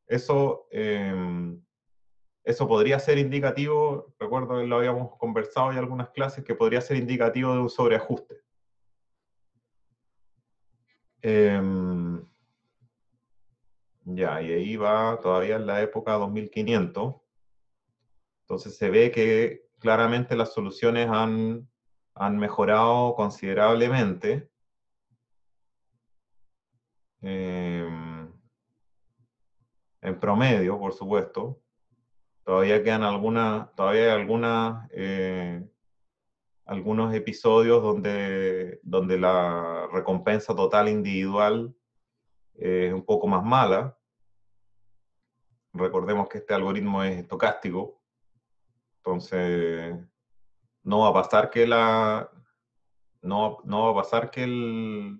eso, em, eso podría ser indicativo, recuerdo que lo habíamos conversado en algunas clases, que podría ser indicativo de un sobreajuste. Eh, ya, y ahí va todavía en la época 2500. Entonces se ve que claramente las soluciones han, mejorado considerablemente. Em, en promedio, por supuesto. Todavía quedan todavía hay eh, algunos episodios donde, donde la recompensa total individual es un poco más mala. Recordemos que este algoritmo es estocástico, entonces no va a pasar que la no, no a pasar que,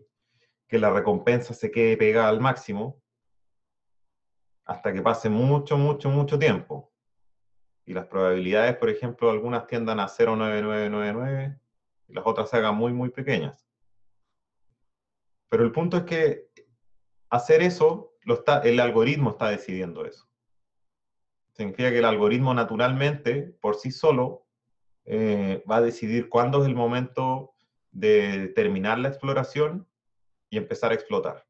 que la recompensa se quede pegada al máximo hasta que pase mucho, mucho, mucho tiempo. Y las probabilidades, por ejemplo, algunas tiendan a 0,9999 y las otras se hagan muy, muy pequeñas. Pero el punto es que hacer eso, el algoritmo está decidiendo eso. Significa que el algoritmo naturalmente, por sí solo, eh, va a decidir cuándo es el momento de terminar la exploración y empezar a explotar.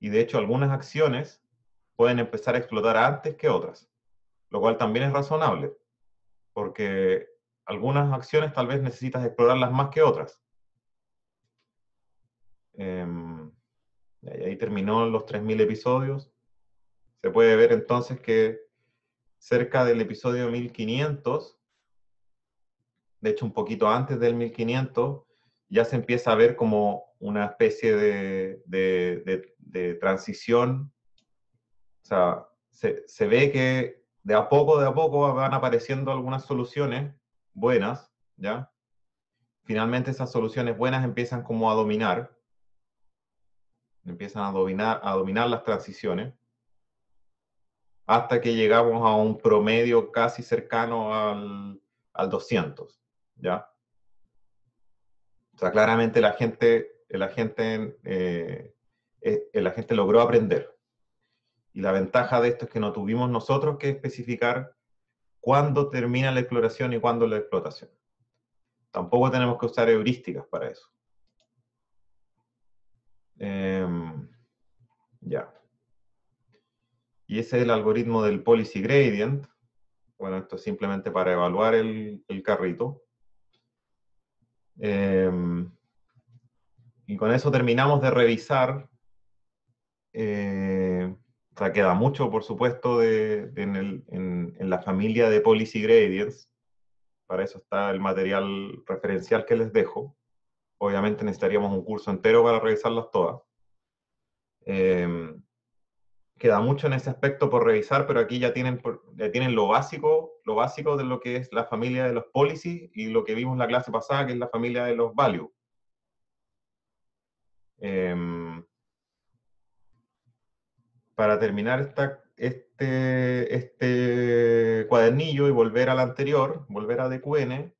Y de hecho, algunas acciones pueden empezar a explotar antes que otras, lo cual también es razonable, porque algunas acciones tal vez necesitas explorarlas más que otras. Em, y ahí terminó los 3.000 episodios. Se puede ver entonces que cerca del episodio 1500, de hecho un poquito antes del 1500, ya se empieza a ver como una especie de, transición. O sea, se, se ve que de a poco, de a poco van apareciendo algunas soluciones buenas, ¿ya? Finalmente esas soluciones buenas empiezan como a dominar empiezan a dominar, a dominar las transiciones, hasta que llegamos a un promedio casi cercano al, al 200, ¿ya? O sea, claramente la gente, la gente, eh, eh, la gente logró aprender. Y la ventaja de esto es que no tuvimos nosotros que especificar cuándo termina la exploración y cuándo la explotación. Tampoco tenemos que usar heurísticas para eso. Em, ya. Y ese es el algoritmo del policy gradient. Bueno, esto es simplemente para evaluar el, carrito. Em, y con eso terminamos de revisar. Eh, o sea, queda mucho, por supuesto, en, la familia de policy gradients. Para eso está el material referencial que les dejo. Obviamente necesitaríamos un curso entero para revisarlas todas. Em, queda mucho en ese aspecto por revisar, pero aquí ya tienen, lo básico, lo básico de lo que es la familia de los policies y lo que vimos la clase pasada, que es la familia de los values. Em, para terminar este, este cuadernillo y volver al anterior, volver a DQN,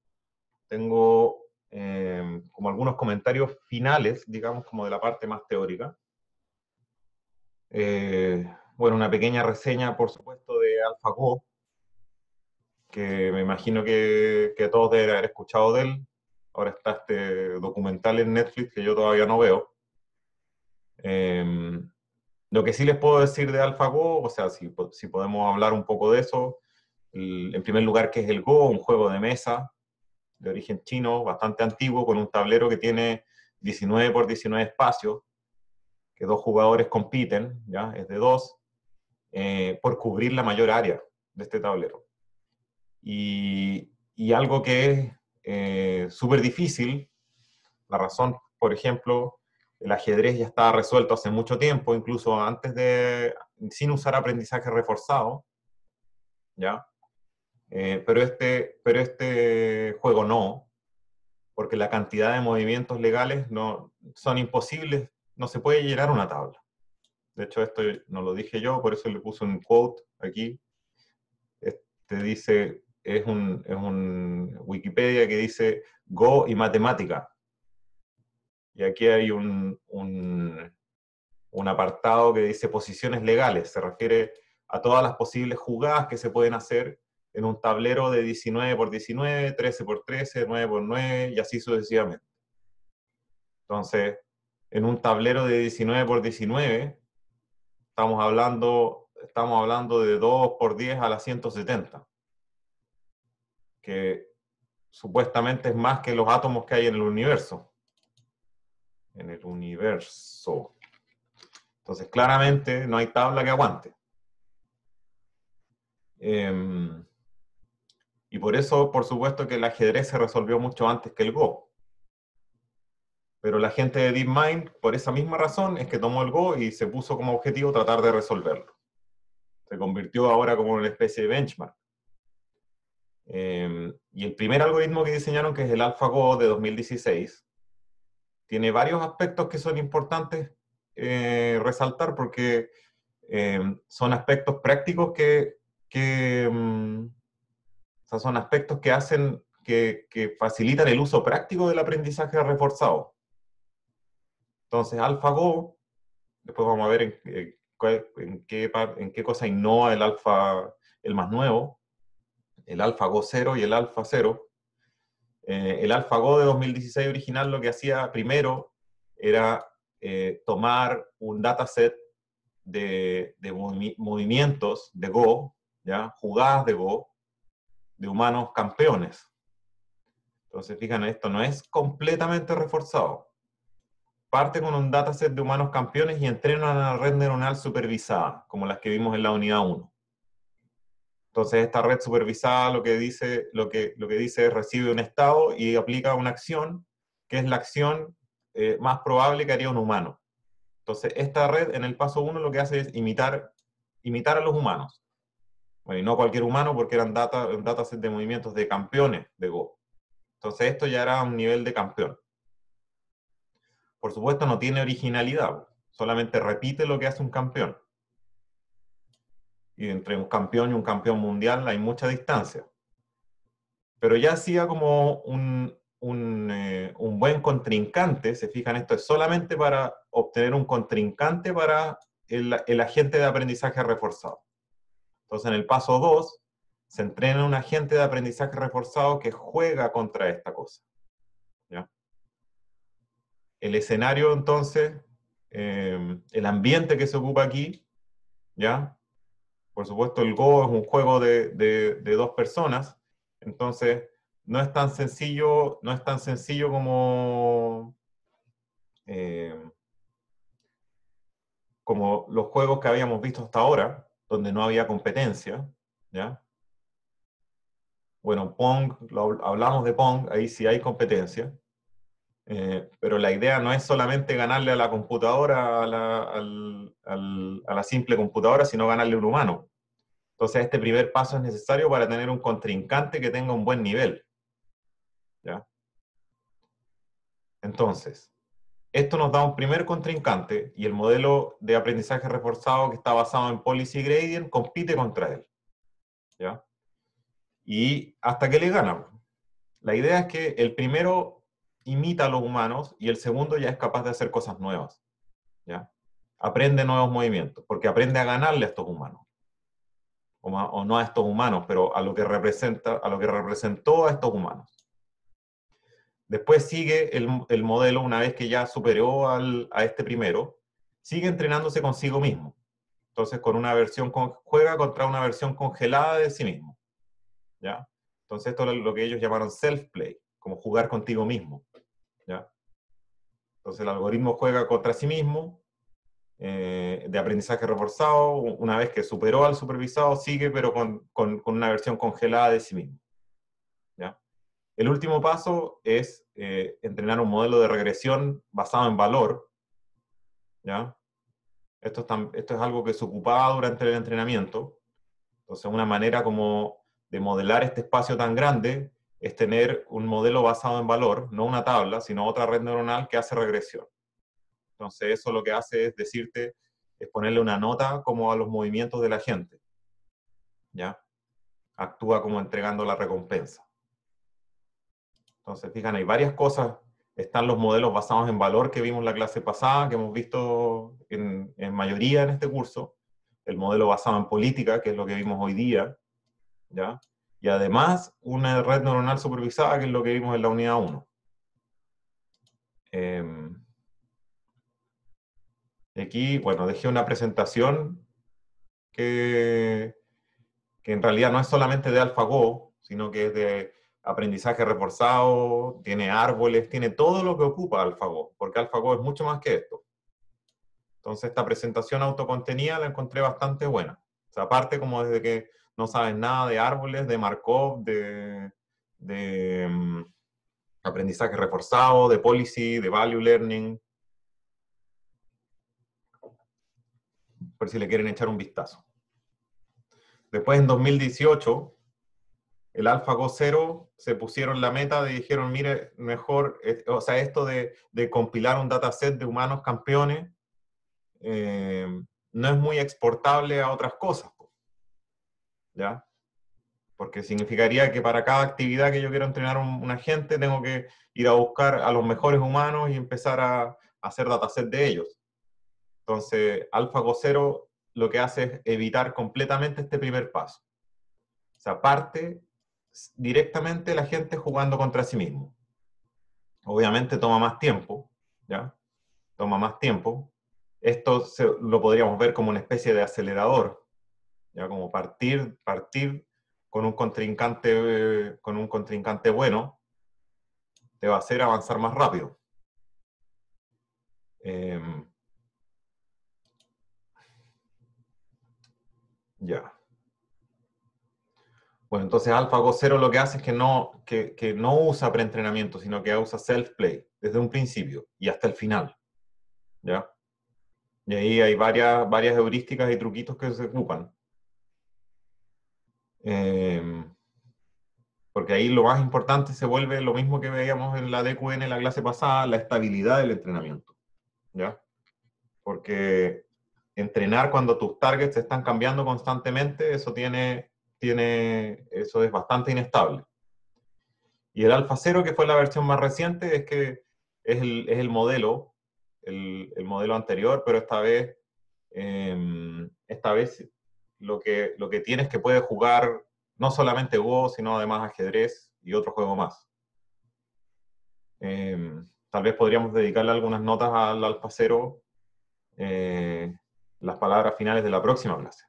tengo Em, como algunos comentarios finales, digamos, como de la parte más teórica. Eh, bueno, una pequeña reseña, por supuesto, de AlphaGo, que me imagino que, todos deberían haber escuchado de él. Ahora está este documental en Netflix que yo todavía no veo. Em, lo que sí les puedo decir de AlphaGo, o sea, si, podemos hablar un poco de eso, en primer lugar, que es el Go, un juego de mesa de origen chino, bastante antiguo, con un tablero que tiene 19 por 19 espacios, que dos jugadores compiten, ¿ya? Es de dos, eh, por cubrir la mayor área de este tablero. Y, algo que es eh, súper difícil, la razón, por ejemplo, el ajedrez ya estaba resuelto hace mucho tiempo, incluso antes de, sin usar aprendizaje reforzado, ¿ya? Eh, pero, este, pero este juego no, porque la cantidad de movimientos legales no, son imposibles, no se puede llenar una tabla. De hecho, esto no lo dije yo, por eso le puse un quote aquí. Este dice, es un, Wikipedia que dice Go y matemática. Y aquí hay un, un apartado que dice posiciones legales, se refiere a todas las posibles jugadas que se pueden hacer en un tablero de 19 por 19, 13 por 13, 9 por 9 y así sucesivamente. Entonces, en un tablero de 19 por 19, estamos hablando, estamos hablando de 2 por 10 a la 170, que supuestamente es más que los átomos que hay en el universo. En el universo. Entonces, claramente no hay tabla que aguante. Em, y por eso, por supuesto, que el ajedrez se resolvió mucho antes que el Go. Pero la gente de DeepMind, por esa misma razón, es que tomó el Go y se puso como objetivo tratar de resolverlo. Se convirtió ahora como una especie de benchmark. Em, y el primer algoritmo que diseñaron, que es el AlphaGo de 2016, tiene varios aspectos que son importantes eh, resaltar porque em, son aspectos prácticos que, em, o son aspectos que hacen, que, facilitan el uso práctico del aprendizaje reforzado. Entonces, AlphaGo, después vamos a ver en, eh, qué, en qué cosa innova el alfa, el más nuevo, el AlphaGo 0 y el Alpha 0. Eh, el AlphaGo de 2016 original lo que hacía primero era eh, tomar un dataset de, de movimientos de Go, ¿ya? jugadas de Go, humanos campeones. Entonces, fíjense, esto no es completamente reforzado. Parte con un dataset de humanos campeones y entrena a la red neuronal supervisada, como las que vimos en la unidad 1. Entonces, esta red supervisada lo que dice, lo que, lo que dice es recibe un estado y aplica una acción, que es la acción eh, más probable que haría un humano. Entonces, esta red en el paso 1 lo que hace es imitar, imitar a los humanos. Bueno, y no cualquier humano porque eran data, dataset de movimientos de campeones de Go. Entonces esto ya era un nivel de campeón. Por supuesto no tiene originalidad, solamente repite lo que hace un campeón. Y entre un campeón y un campeón mundial hay mucha distancia. Pero ya hacía como un, eh, buen contrincante, se fijan, esto es solamente para obtener un contrincante para el agente de aprendizaje reforzado. Entonces, en el paso 2, se entrena un agente de aprendizaje reforzado que juega contra esta cosa. El escenario, entonces, eh, el ambiente que se ocupa aquí, ¿ya? Por supuesto, el Go es un juego de, de, dos personas, entonces no es tan sencillo, no es tan sencillo como, eh, como los juegos que habíamos visto hasta ahora, donde no había competencia, ¿ya? Bueno, Pong, hablamos de Pong, ahí sí hay competencia, eh, pero la idea no es solamente ganarle a la computadora, a la, simple computadora, sino ganarle a un humano. Entonces, este primer paso es necesario para tener un contrincante que tenga un buen nivel. ¿Ya? Entonces, esto nos da un primer contrincante y el modelo de aprendizaje reforzado que está basado en policy gradient compite contra él. ¿Ya? Y hasta que le ganamos? La idea es que el primero imita a los humanos y el segundo ya es capaz de hacer cosas nuevas. ¿Ya? Aprende nuevos movimientos, porque aprende a ganarle a estos humanos. O, no a estos humanos, pero a lo que representa, a lo que representó a estos humanos. Después sigue el, modelo, una vez que ya superó a este primero, sigue entrenándose consigo mismo. Entonces, con una versión juega contra una versión congelada de sí mismo. ¿Ya? Entonces, esto es lo que ellos llamaron self-play, como jugar contigo mismo. ¿Ya? Entonces, el algoritmo juega contra sí mismo, eh, de aprendizaje reforzado, una vez que superó al supervisado, sigue pero con, una versión congelada de sí mismo. El último paso es eh, entrenar un modelo de regresión basado en valor. Esto, es algo que se ocupaba durante el entrenamiento. Entonces, una manera como de modelar este espacio tan grande es tener un modelo basado en valor, no una tabla, sino otra red neuronal que hace regresión. Entonces, eso lo que hace es decirte, es ponerle una nota como a los movimientos de la gente. ¿Ya? Actúa como entregando la recompensa. Entonces, fijan, hay varias cosas. Están los modelos basados en valor que vimos en la clase pasada, que hemos visto en, en mayoría en este curso. El modelo basado en política, que es lo que vimos hoy día. ¿ya? Y además, una red neuronal supervisada, que es lo que vimos en la unidad 1. Em, aquí, bueno, dejé una presentación que, que en realidad no es solamente de AlphaGo, sino que es de aprendizaje reforzado, tiene árboles, tiene todo lo que ocupa AlphaGo, porque AlphaGo es mucho más que esto. Entonces esta presentación autocontenida la encontré bastante buena. O sea, aparte como desde que no sabes nada de árboles, de Markov, de, de mm, aprendizaje reforzado, de policy, de value learning. Por si le quieren echar un vistazo. Después en 2018 el AlphaGo 0 se pusieron la meta de dijeron, mire, mejor, eh, o sea, esto de, compilar un dataset de humanos campeones eh, no es muy exportable a otras cosas. ¿Ya? Porque significaría que para cada actividad que yo quiero entrenar a un, agente, tengo que ir a buscar a los mejores humanos y empezar a, hacer dataset de ellos. Entonces, AlphaGo 0 lo que hace es evitar completamente este primer paso. O sea, parte directamente la gente jugando contra sí mismo. Obviamente toma más tiempo, ¿ya? Toma más tiempo. Esto lo podríamos ver como una especie de acelerador, ¿ya? Como partir, partir con un contrincante, con un contrincante bueno, te va a hacer avanzar más rápido. Em, ya. Bueno, pues entonces AlphaGo Zero lo que hace es que no, que, que no usa preentrenamiento, sino que usa self-play desde un principio y hasta el final. ¿Ya? Y ahí hay varias, varias heurísticas y truquitos que se ocupan. Em, porque ahí lo más importante se vuelve lo mismo que veíamos en la DQN en la clase pasada, la estabilidad del entrenamiento. ¿Ya? Porque entrenar cuando tus targets están cambiando constantemente, eso tiene tiene, eso es bastante inestable. Y el Alfa 0, que fue la versión más reciente, es que es el, modelo, el, modelo anterior, pero esta vez, em, esta vez lo, que, lo que tiene es que puede jugar no solamente Go, sino además ajedrez y otro juego más. Em, tal vez podríamos dedicarle algunas notas al Alfa eh, las palabras finales de la próxima clase.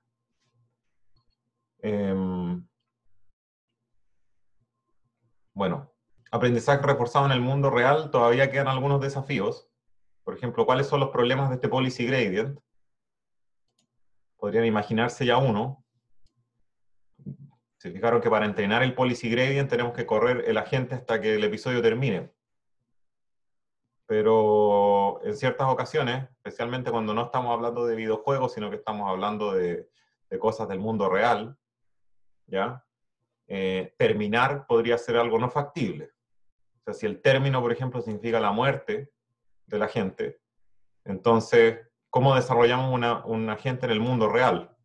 Em, bueno, aprendizaje reforzado en el mundo real, todavía quedan algunos desafíos. Por ejemplo, ¿cuáles son los problemas de este policy gradient? Podrían imaginarse ya uno. Se fijaron que para entrenar el policy gradient tenemos que correr el agente hasta que el episodio termine. Pero en ciertas ocasiones, especialmente cuando no estamos hablando de videojuegos, sino que estamos hablando de cosas del mundo real, ¿ya? Eh, terminar podría ser algo no factible. O sea, si el término, por ejemplo, significa la muerte de la gente, entonces, ¿cómo desarrollamos una, una gente en el mundo real?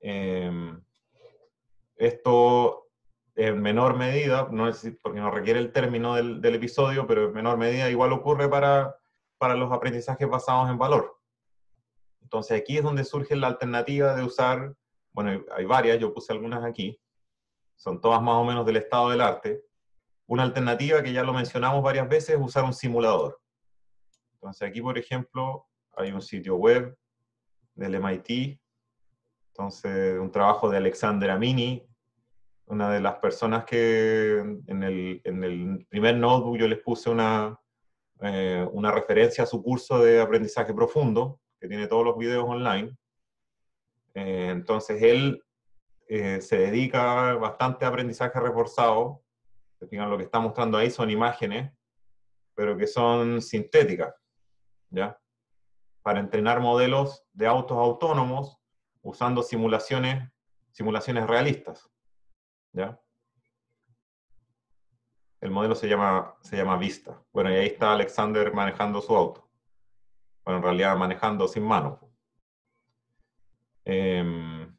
Em, esto en menor medida, no es, porque no requiere el término del, episodio, pero en menor medida igual ocurre para, para los aprendizajes basados en valor. Entonces aquí es donde surge la alternativa de usar bueno, hay, varias, yo puse algunas aquí, son todas más o menos del estado del arte. Una alternativa que ya lo mencionamos varias veces es usar un simulador. Entonces aquí, por ejemplo, hay un sitio web del MIT, entonces un trabajo de Alexandra Mini, una de las personas que en el, primer notebook yo les puse una, eh, una referencia a su curso de aprendizaje profundo, que tiene todos los videos online. Eh, entonces él eh, se dedica bastante a aprendizaje reforzado. lo que está mostrando ahí son imágenes, pero que son sintéticas, ¿ya? Para entrenar modelos de autos autónomos usando simulaciones, simulaciones realistas, ¿ya? El modelo se llama, se llama Vista. Bueno, y ahí está Alexander manejando su auto. Bueno, en realidad manejando sin manos, Em,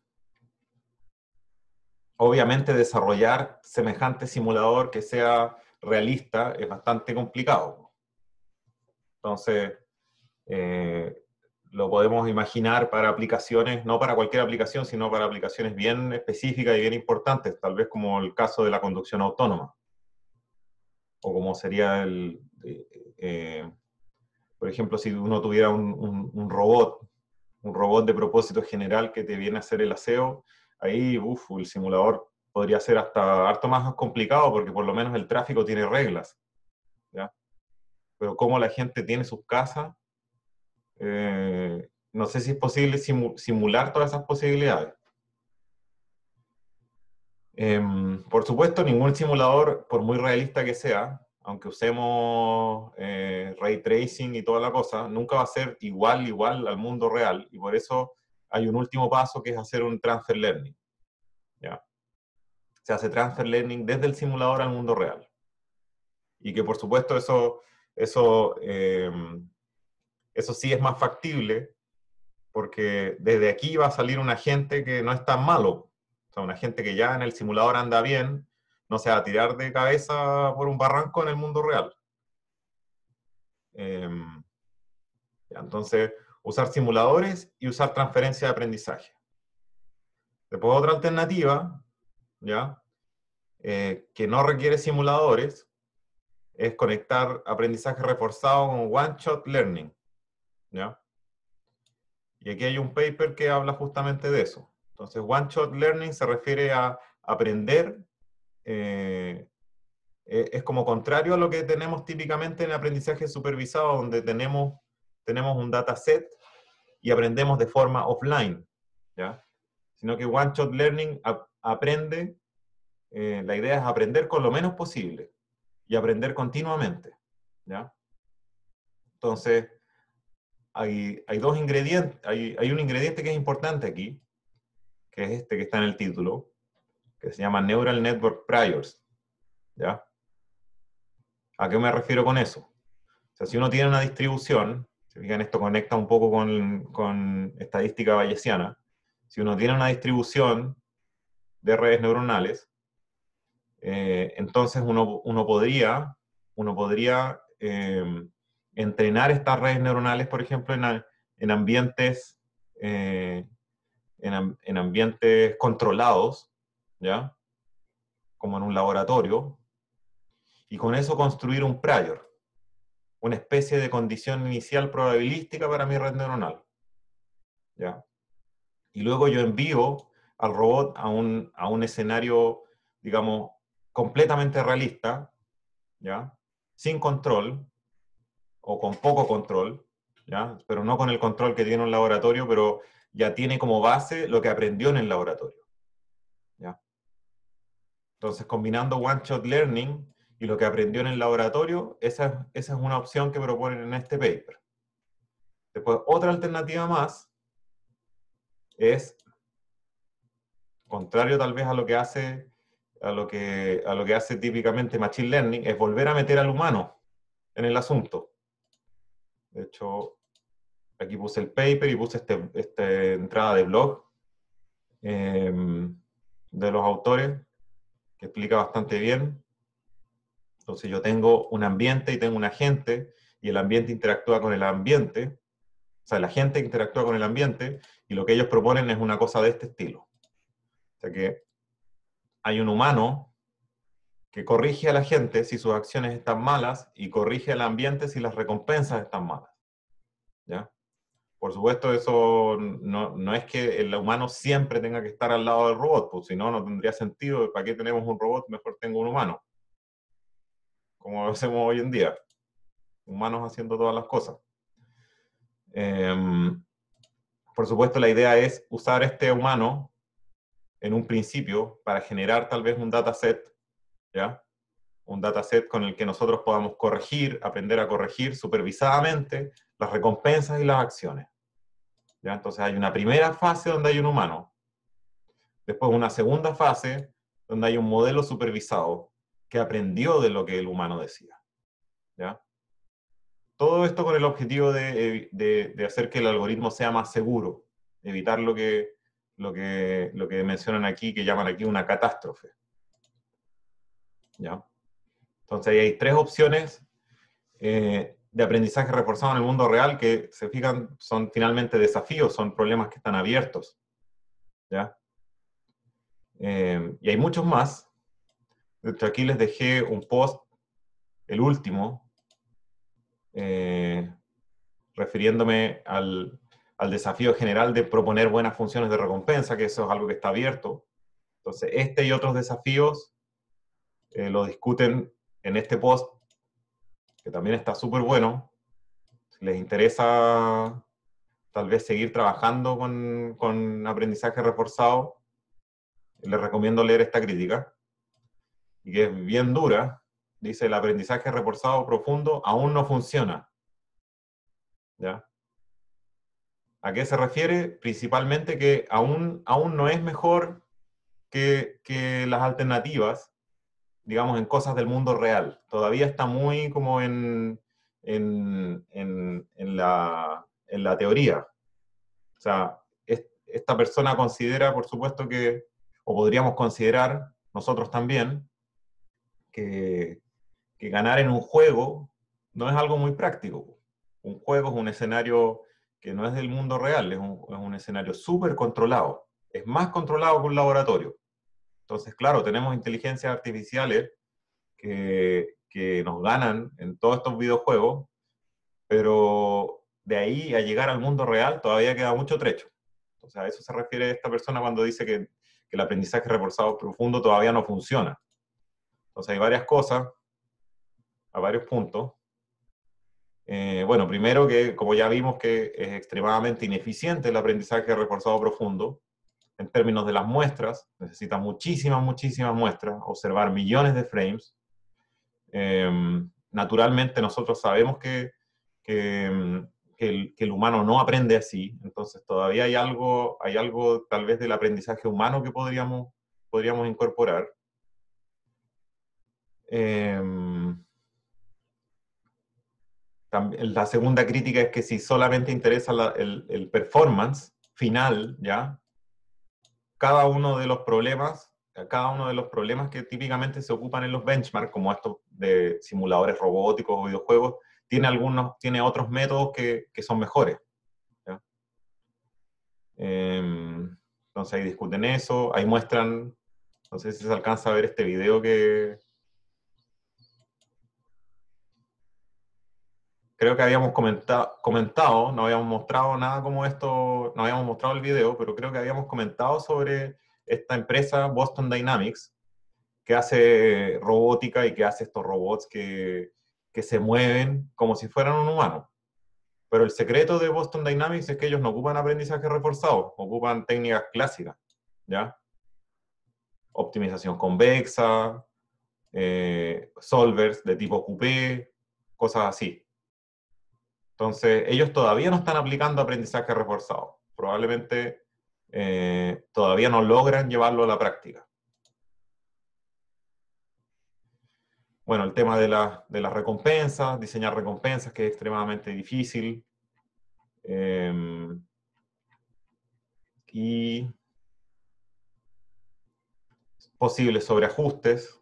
obviamente desarrollar semejante simulador que sea realista es bastante complicado. Entonces, eh, lo podemos imaginar para aplicaciones, no para cualquier aplicación, sino para aplicaciones bien específicas y bien importantes, tal vez como el caso de la conducción autónoma, o como sería el, eh, eh, por ejemplo, si uno tuviera un, un robot un robot de propósito general que te viene a hacer el aseo, ahí, uff, el simulador podría ser hasta harto más complicado porque por lo menos el tráfico tiene reglas. ¿ya? Pero cómo la gente tiene sus casas, eh, no sé si es posible simular todas esas posibilidades. Em, por supuesto, ningún simulador, por muy realista que sea, aunque usemos eh, ray tracing y toda la cosa, nunca va a ser igual, igual al mundo real. Y por eso hay un último paso que es hacer un transfer learning. ¿Ya? Se hace transfer learning desde el simulador al mundo real. Y que por supuesto eso, eso, eh, eso sí es más factible, porque desde aquí va a salir un agente que no es tan malo. O sea, un agente que ya en el simulador anda bien no sea tirar de cabeza por un barranco en el mundo real. Em, entonces, usar simuladores y usar transferencia de aprendizaje. Después otra alternativa, ¿ya? Eh, que no requiere simuladores, es conectar aprendizaje reforzado con one-shot learning. Y aquí hay un paper que habla justamente de eso. Entonces, one-shot learning se refiere a aprender eh, eh, es como contrario a lo que tenemos típicamente en el aprendizaje supervisado, donde tenemos, tenemos un dataset y aprendemos de forma offline, ¿ya? Sino que One Shot Learning aprende, eh, la idea es aprender con lo menos posible y aprender continuamente, ¿ya? Entonces, hay, dos ingredientes, hay, hay, un ingrediente que es importante aquí, que es este que está en el título, que se llama Neural Network Priors. ¿Ya? ¿A qué me refiero con eso? O sea, si uno tiene una distribución, se esto conecta un poco con, estadística bayesiana. Si uno tiene una distribución de redes neuronales, eh, entonces uno, podría, uno podría em, entrenar estas redes neuronales, por ejemplo, en, en ambientes, eh, en, en ambientes controlados, ¿ya? Como en un laboratorio, y con eso construir un prior, una especie de condición inicial probabilística para mi red neuronal, ¿ya? Y luego yo envío al robot a un, a un escenario, digamos, completamente realista, ¿ya? Sin control, o con poco control, ¿ya? Pero no con el control que tiene un laboratorio, pero ya tiene como base lo que aprendió en el laboratorio. Entonces, combinando One Shot Learning y lo que aprendió en el laboratorio, esa, es una opción que proponen en este paper. Después, otra alternativa más es, contrario tal vez a lo que hace, a lo que, a lo que hace típicamente Machine Learning, es volver a meter al humano en el asunto. De hecho, aquí puse el paper y puse este, esta entrada de blog eh, de los autores que explica bastante bien. Entonces yo tengo un ambiente y tengo un agente, y el ambiente interactúa con el ambiente, o sea, la gente interactúa con el ambiente, y lo que ellos proponen es una cosa de este estilo. O sea que hay un humano que corrige a la gente si sus acciones están malas y corrige al ambiente si las recompensas están malas. ¿Ya? por supuesto, eso no, es que el humano siempre tenga que estar al lado del robot, pues si no, no tendría sentido. ¿Para qué tenemos un robot? Mejor tengo un humano. Como hacemos hoy en día. Humanos haciendo todas las cosas. Em, por supuesto, la idea es usar este humano en un principio para generar tal vez un dataset, ¿ya? Un dataset con el que nosotros podamos corregir, aprender a corregir supervisadamente las recompensas y las acciones. ¿Ya? Entonces hay una primera fase donde hay un humano, después una segunda fase donde hay un modelo supervisado que aprendió de lo que el humano decía. ¿Ya? Todo esto con el objetivo de, eh, hacer que el algoritmo sea más seguro, evitar lo que, lo, que, lo que mencionan aquí, que llaman aquí una catástrofe. ¿Ya? Entonces hay tres opciones eh, de aprendizaje reforzado en el mundo real que, se fijan, son finalmente desafíos, son problemas que están abiertos. ¿ya? Eh, y hay muchos más. De hecho, aquí les dejé un post, el último, eh, refiriéndome al, desafío general de proponer buenas funciones de recompensa, que eso es algo que está abierto. Entonces, este y otros desafíos eh, lo discuten en este post que también está súper bueno. Si les interesa tal vez seguir trabajando con, aprendizaje reforzado, les recomiendo leer esta crítica, y que es bien dura. Dice, el aprendizaje reforzado profundo aún no funciona. ¿Ya? ¿A qué se refiere? Principalmente que aún, aún no es mejor que, que las alternativas digamos, en cosas del mundo real. Todavía está muy como en, en, en, en la, teoría. O sea, esta persona considera, por supuesto, que, o podríamos considerar nosotros también, que, que ganar en un juego no es algo muy práctico. Un juego es un escenario que no es del mundo real, un, es un escenario súper controlado. Es más controlado que un laboratorio. Entonces, claro, tenemos inteligencias artificiales que, nos ganan en todos estos videojuegos, pero de ahí a llegar al mundo real todavía queda mucho trecho. O sea, a eso se refiere esta persona cuando dice que, el aprendizaje reforzado profundo todavía no funciona. Entonces hay varias cosas, a varios puntos. Eh, bueno, primero que como ya vimos que es extremadamente ineficiente el aprendizaje reforzado profundo, en términos de las muestras, necesita muchísimas, muchísimas muestras, observar millones de frames. Em, naturalmente nosotros sabemos que, em, que, el, que, el, humano no aprende así, entonces todavía hay algo, hay algo tal vez del aprendizaje humano que podríamos, podríamos incorporar. Em, también, la segunda crítica es que si solamente interesa el, el performance final, ¿ya? cada uno de los problemas, cada uno de los problemas que típicamente se ocupan en los benchmarks, como estos de simuladores robóticos o videojuegos, tiene, algunos, tiene otros métodos que, son mejores. Em, entonces ahí discuten eso, ahí muestran, no sé si se alcanza a ver este video que, creo que habíamos comentado, comentado, no habíamos mostrado nada como esto, no habíamos mostrado el video, pero creo que habíamos comentado sobre esta empresa Boston Dynamics, que hace robótica y que hace estos robots que, que se mueven como si fueran un humano. Pero el secreto de Boston Dynamics es que ellos no ocupan aprendizaje reforzado, ocupan técnicas clásicas, ¿ya? Optimización convexa, eh, solvers de tipo QP, cosas así. Entonces, ellos todavía no están aplicando aprendizaje reforzado. Probablemente eh, todavía no logran llevarlo a la práctica. Bueno, el tema de, las recompensas, diseñar recompensas, que es extremadamente difícil. Em, y posibles sobreajustes,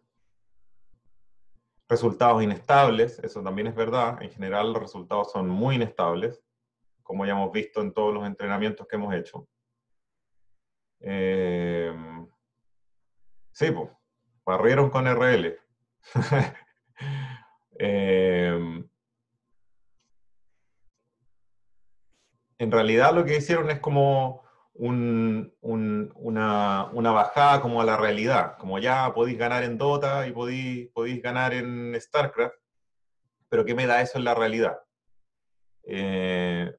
resultados inestables, eso también es verdad, en general los resultados son muy inestables, como ya hemos visto en todos los entrenamientos que hemos hecho. Em, sí, pues, barrieron con RL. Em, en realidad lo que hicieron es como una, bajada como a la realidad, como ya podéis ganar en Dota y podéis, ganar en StarCraft, pero ¿qué me da eso en la realidad? Eh,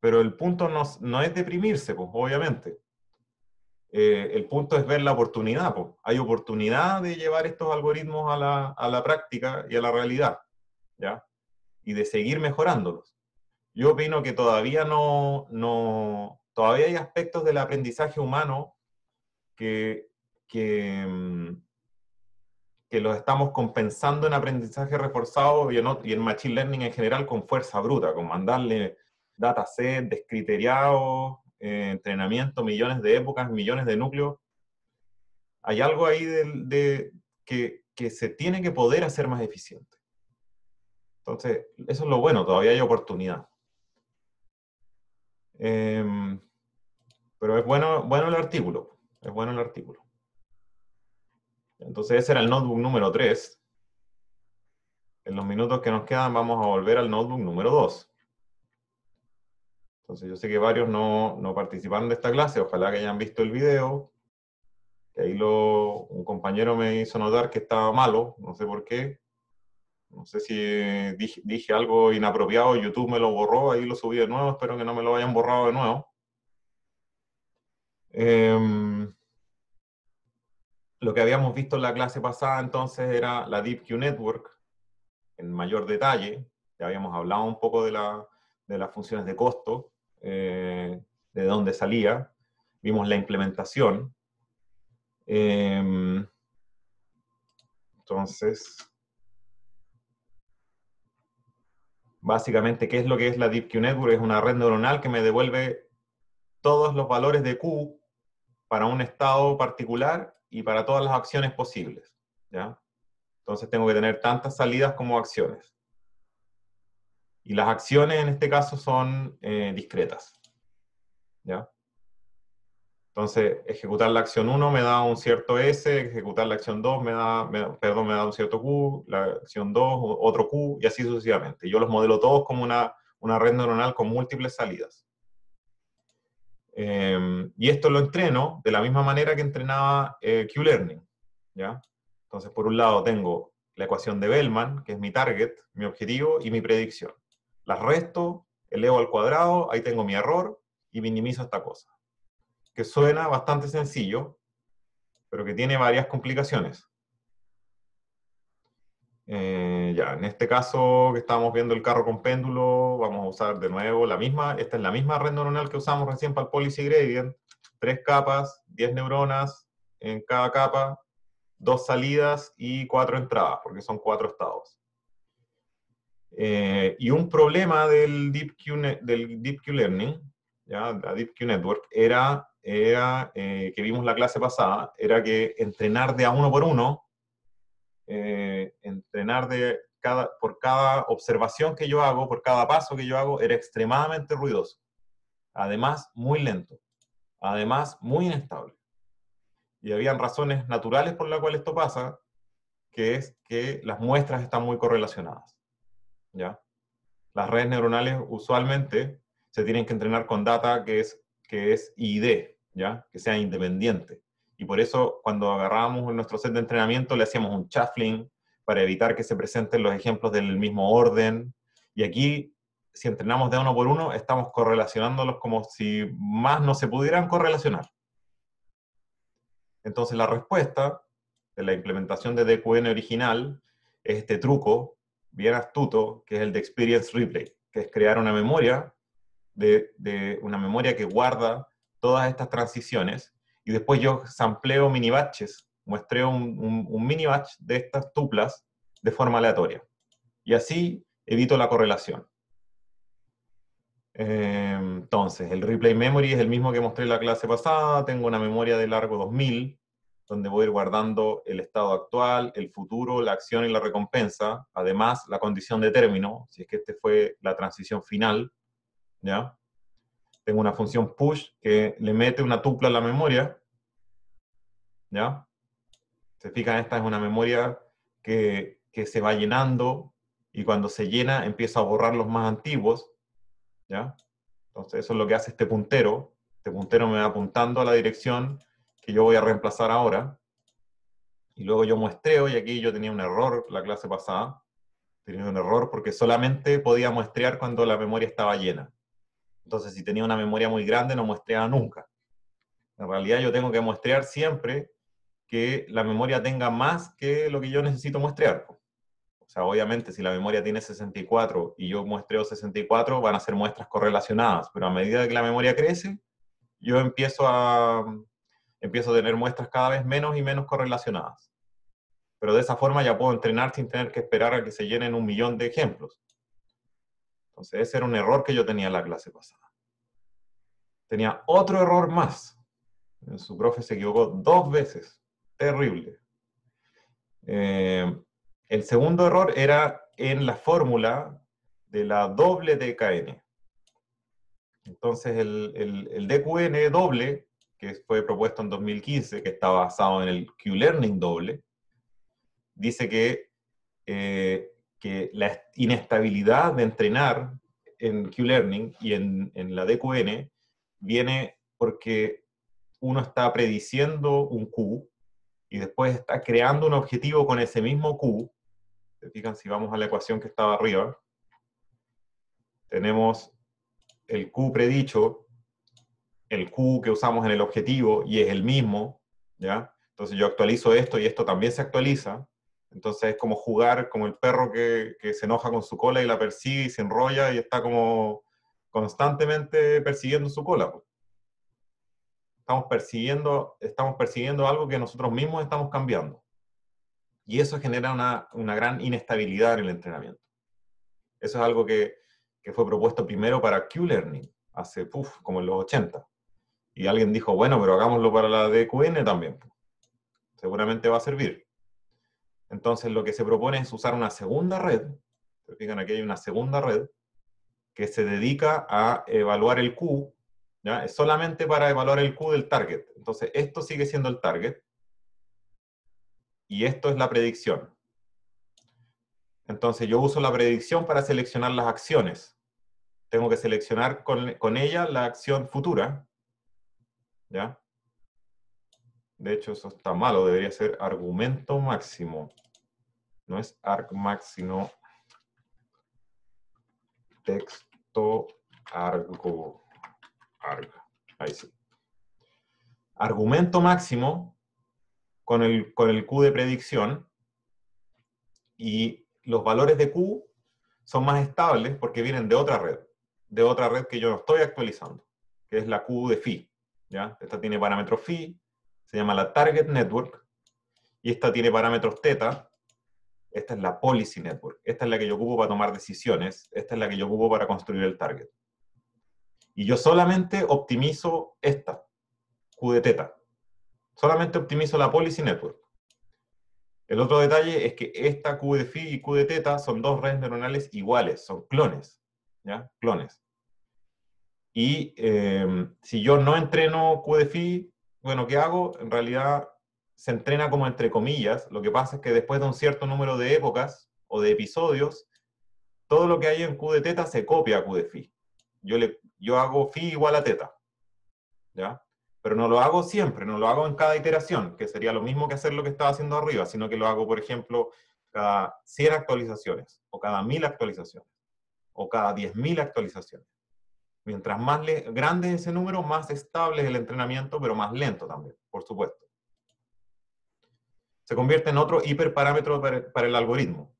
pero el punto no, es deprimirse, pues, obviamente. Eh, el punto es ver la oportunidad. Pues. Hay oportunidad de llevar estos algoritmos a la, práctica y a la realidad, Y de seguir mejorándolos. Yo opino que todavía no, no, todavía hay aspectos del aprendizaje humano que, mm, que, los estamos compensando en aprendizaje reforzado y en, y en, machine learning en general con fuerza bruta, con mandarle dataset descriteriado, eh, entrenamiento, millones de épocas, millones de núcleos. Hay algo ahí de, de que, que se tiene que poder hacer más eficiente. Entonces, eso es lo bueno, todavía hay oportunidad. Em, pero es bueno, bueno el artículo, es bueno el artículo. Entonces ese era el notebook número 3. En los minutos que nos quedan vamos a volver al notebook número 2. Entonces yo sé que varios no, no participaron de esta clase, ojalá que hayan visto el video. Que ahí un compañero me hizo notar que estaba malo, no sé por qué, no sé si dije, algo inapropiado, YouTube me lo borró, ahí lo subí de nuevo, espero que no me lo hayan borrado de nuevo. Em, lo que habíamos visto en la clase pasada entonces era la DeepQ Network en mayor detalle. Ya habíamos hablado un poco de, las funciones de costo, eh, de dónde salía. Vimos la implementación. Em, entonces, Básicamente, ¿qué es lo que es la DeepQ Network? Es una red neuronal que me devuelve todos los valores de Q para un estado particular y para todas las acciones posibles. ¿ya? Entonces tengo que tener tantas salidas como acciones. Y las acciones en este caso son eh, discretas. ¿ya? Entonces, ejecutar la acción 1 me da un cierto S, ejecutar la acción 2 me da, perdón, me da un cierto Q, la acción 2 otro Q, y así sucesivamente. Yo los modelo todos como una, red neuronal con múltiples salidas. Em, y esto lo entreno de la misma manera que entrenaba eh, Q-Learning. Entonces, por un lado tengo la ecuación de Bellman, que es mi target, mi objetivo y mi predicción. Las resto, elevo al cuadrado, ahí tengo mi error y minimizo esta cosa que suena bastante sencillo, pero que tiene varias complicaciones. Eh, ya, en este caso que estamos viendo el carro con péndulo, vamos a usar de nuevo la misma, esta es la misma red neuronal que usamos recién para el policy gradient, tres capas, diez neuronas en cada capa, dos salidas y cuatro entradas, porque son cuatro estados. Eh, y un problema del DeepQ, del Learning, la DeepQ Network, era era, eh, que vimos la clase pasada, era que entrenar de a uno por uno, eh, entrenar de cada, por cada observación que yo hago, por cada paso que yo hago, era extremadamente ruidoso. Además, muy lento. Además, muy inestable. Y habían razones naturales por las cuales esto pasa, que es que las muestras están muy correlacionadas. ¿ya? Las redes neuronales usualmente se tienen que entrenar con data que es que es ID, ¿ya? Que sea independiente. Y por eso cuando agarrábamos nuestro set de entrenamiento le hacíamos un shuffling para evitar que se presenten los ejemplos del mismo orden. Y aquí, si entrenamos de uno por uno, estamos correlacionándolos como si más no se pudieran correlacionar. Entonces la respuesta de la implementación de DQN original es este truco bien astuto, que es el de Experience Replay, que es crear una memoria de, una memoria que guarda todas estas transiciones y después yo sampleo mini batches, muestreo un, mini batch de estas tuplas de forma aleatoria. Y así evito la correlación. Eh, entonces, el replay memory es el mismo que mostré en la clase pasada, tengo una memoria de largo 2000, donde voy a ir guardando el estado actual, el futuro, la acción y la recompensa, además la condición de término, si es que este fue la transición final, ¿ya? Tengo una función push que le mete una tupla a la memoria, ¿ya? Se fijan, esta es una memoria que, se va llenando y cuando se llena empieza a borrar los más antiguos, ¿ya? Entonces eso es lo que hace este puntero. Este puntero me va apuntando a la dirección que yo voy a reemplazar ahora. Y luego yo muestreo, y aquí yo tenía un error la clase pasada. Tenía un error porque solamente podía muestrear cuando la memoria estaba llena. Entonces, si tenía una memoria muy grande, no muestreaba nunca. En realidad, yo tengo que muestrear siempre que la memoria tenga más que lo que yo necesito muestrear. O sea, obviamente, si la memoria tiene 64 y yo muestreo 64, van a ser muestras correlacionadas, pero a medida que la memoria crece, yo empiezo a, empiezo a tener muestras cada vez menos y menos correlacionadas. Pero de esa forma ya puedo entrenar sin tener que esperar a que se llenen un millón de ejemplos ese era un error que yo tenía en la clase pasada. Tenía otro error más. Su profe se equivocó dos veces. Terrible. Eh, el segundo error era en la fórmula de la doble DKN. Entonces, el, DQN doble, que fue propuesto en 2015, que está basado en el Q-Learning doble, dice que eh, que la inestabilidad de entrenar en Q-Learning y en, la DQN viene porque uno está prediciendo un Q y después está creando un objetivo con ese mismo Q. Se si vamos a la ecuación que estaba arriba. Tenemos el Q predicho, el Q que usamos en el objetivo y es el mismo, ¿ya? Entonces yo actualizo esto y esto también se actualiza. Entonces es como jugar, como el perro que, se enoja con su cola y la persigue y se enrolla y está como constantemente persiguiendo su cola. Estamos persiguiendo, estamos persiguiendo algo que nosotros mismos estamos cambiando. Y eso genera una, una gran inestabilidad en el entrenamiento. Eso es algo que, que fue propuesto primero para Q-Learning, hace, puf como en los 80. Y alguien dijo, bueno, pero hagámoslo para la DQN también. Seguramente va a servir entonces lo que se propone es usar una segunda red, Fíjense aquí hay una segunda red, que se dedica a evaluar el Q, Es solamente para evaluar el Q del target. Entonces esto sigue siendo el target, y esto es la predicción. Entonces yo uso la predicción para seleccionar las acciones. Tengo que seleccionar con, ella la acción futura, ¿ya? De hecho, eso está malo, debería ser argumento máximo no es ArgMax, sino texto argo, Arg. ahí Argumento máximo con el, con el Q de predicción y los valores de Q son más estables porque vienen de otra red, de otra red que yo no estoy actualizando, que es la Q de phi. ¿ya? Esta tiene parámetros phi, se llama la Target Network, y esta tiene parámetros teta, esta es la policy network, esta es la que yo ocupo para tomar decisiones, esta es la que yo ocupo para construir el target. Y yo solamente optimizo esta, Q de teta. Solamente optimizo la policy network. El otro detalle es que esta Q de phi y Q de teta son dos redes neuronales iguales, son clones, ¿ya? Clones. Y eh, si yo no entreno Q de bueno, ¿qué hago? En realidad se entrena como entre comillas. Lo que pasa es que después de un cierto número de épocas o de episodios, todo lo que hay en Q de teta se copia a Q de phi. Yo, le, yo hago phi igual a teta. ¿Ya? Pero no lo hago siempre, no lo hago en cada iteración, que sería lo mismo que hacer lo que estaba haciendo arriba, sino que lo hago, por ejemplo, cada 100 actualizaciones, o cada 1000 actualizaciones, o cada 10.000 actualizaciones. Mientras más grande es ese número, más estable es el entrenamiento, pero más lento también, por supuesto se convierte en otro hiperparámetro para, el algoritmo.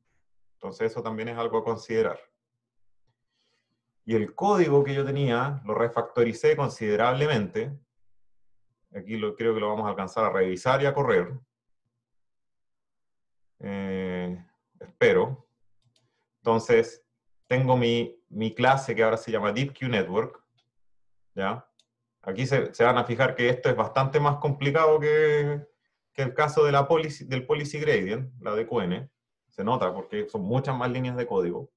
Entonces eso también es algo a considerar. Y el código que yo tenía lo refactoricé considerablemente. Aquí lo, creo que lo vamos a alcanzar a revisar y a correr. Eh, espero. Entonces, tengo mi, clase que ahora se llama DeepQ Network. ¿ya? Aquí se van a fijar que esto es bastante más complicado que, que el caso de la policy, del policy gradient, la de QN, se nota porque son muchas más líneas de código.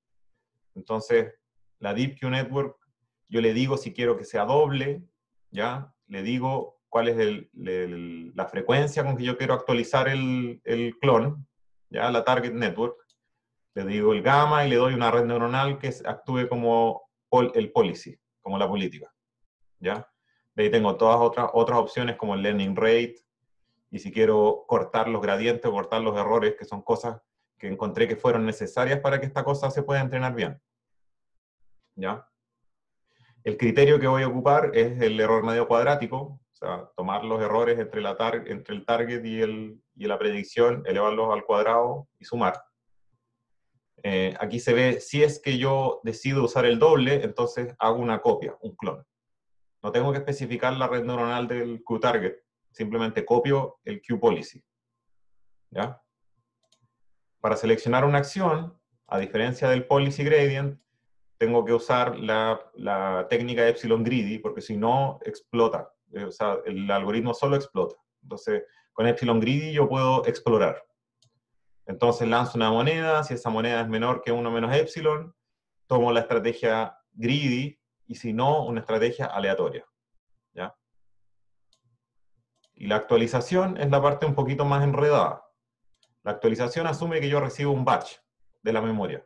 Entonces, la DeepQ Network, yo le digo si quiero que sea doble, ¿ya? Le digo cuál es la frecuencia con que yo quiero actualizar el, clon, ¿ya? La target network. Le digo el gamma y le doy una red neuronal que actúe como el policy, como la política, ¿ya? De ahí tengo todas otras, otras opciones como el learning rate, y si quiero cortar los gradientes o cortar los errores, que son cosas que encontré que fueron necesarias para que esta cosa se pueda entrenar bien. ¿Ya? El criterio que voy a ocupar es el error medio cuadrático, o sea, tomar los errores entre, la entre el target y, el, y, la predicción, elevarlos al cuadrado y sumar. Eh, aquí se ve, si es que yo decido usar el doble, entonces hago una copia, un clon. No tengo que especificar la red neuronal del Q-target, simplemente copio el Q policy. ¿Ya? Para seleccionar una acción, a diferencia del policy gradient, tengo que usar la, la técnica epsilon greedy, porque si no, explota. Eh, o sea, el algoritmo solo explota. Entonces, con epsilon greedy yo puedo explorar. Entonces lanzo una moneda, si esa moneda es menor que 1 menos epsilon, tomo la estrategia greedy, y si no, una estrategia aleatoria. ¿Ya? Y la actualización es la parte un poquito más enredada. La actualización asume que yo recibo un batch de la memoria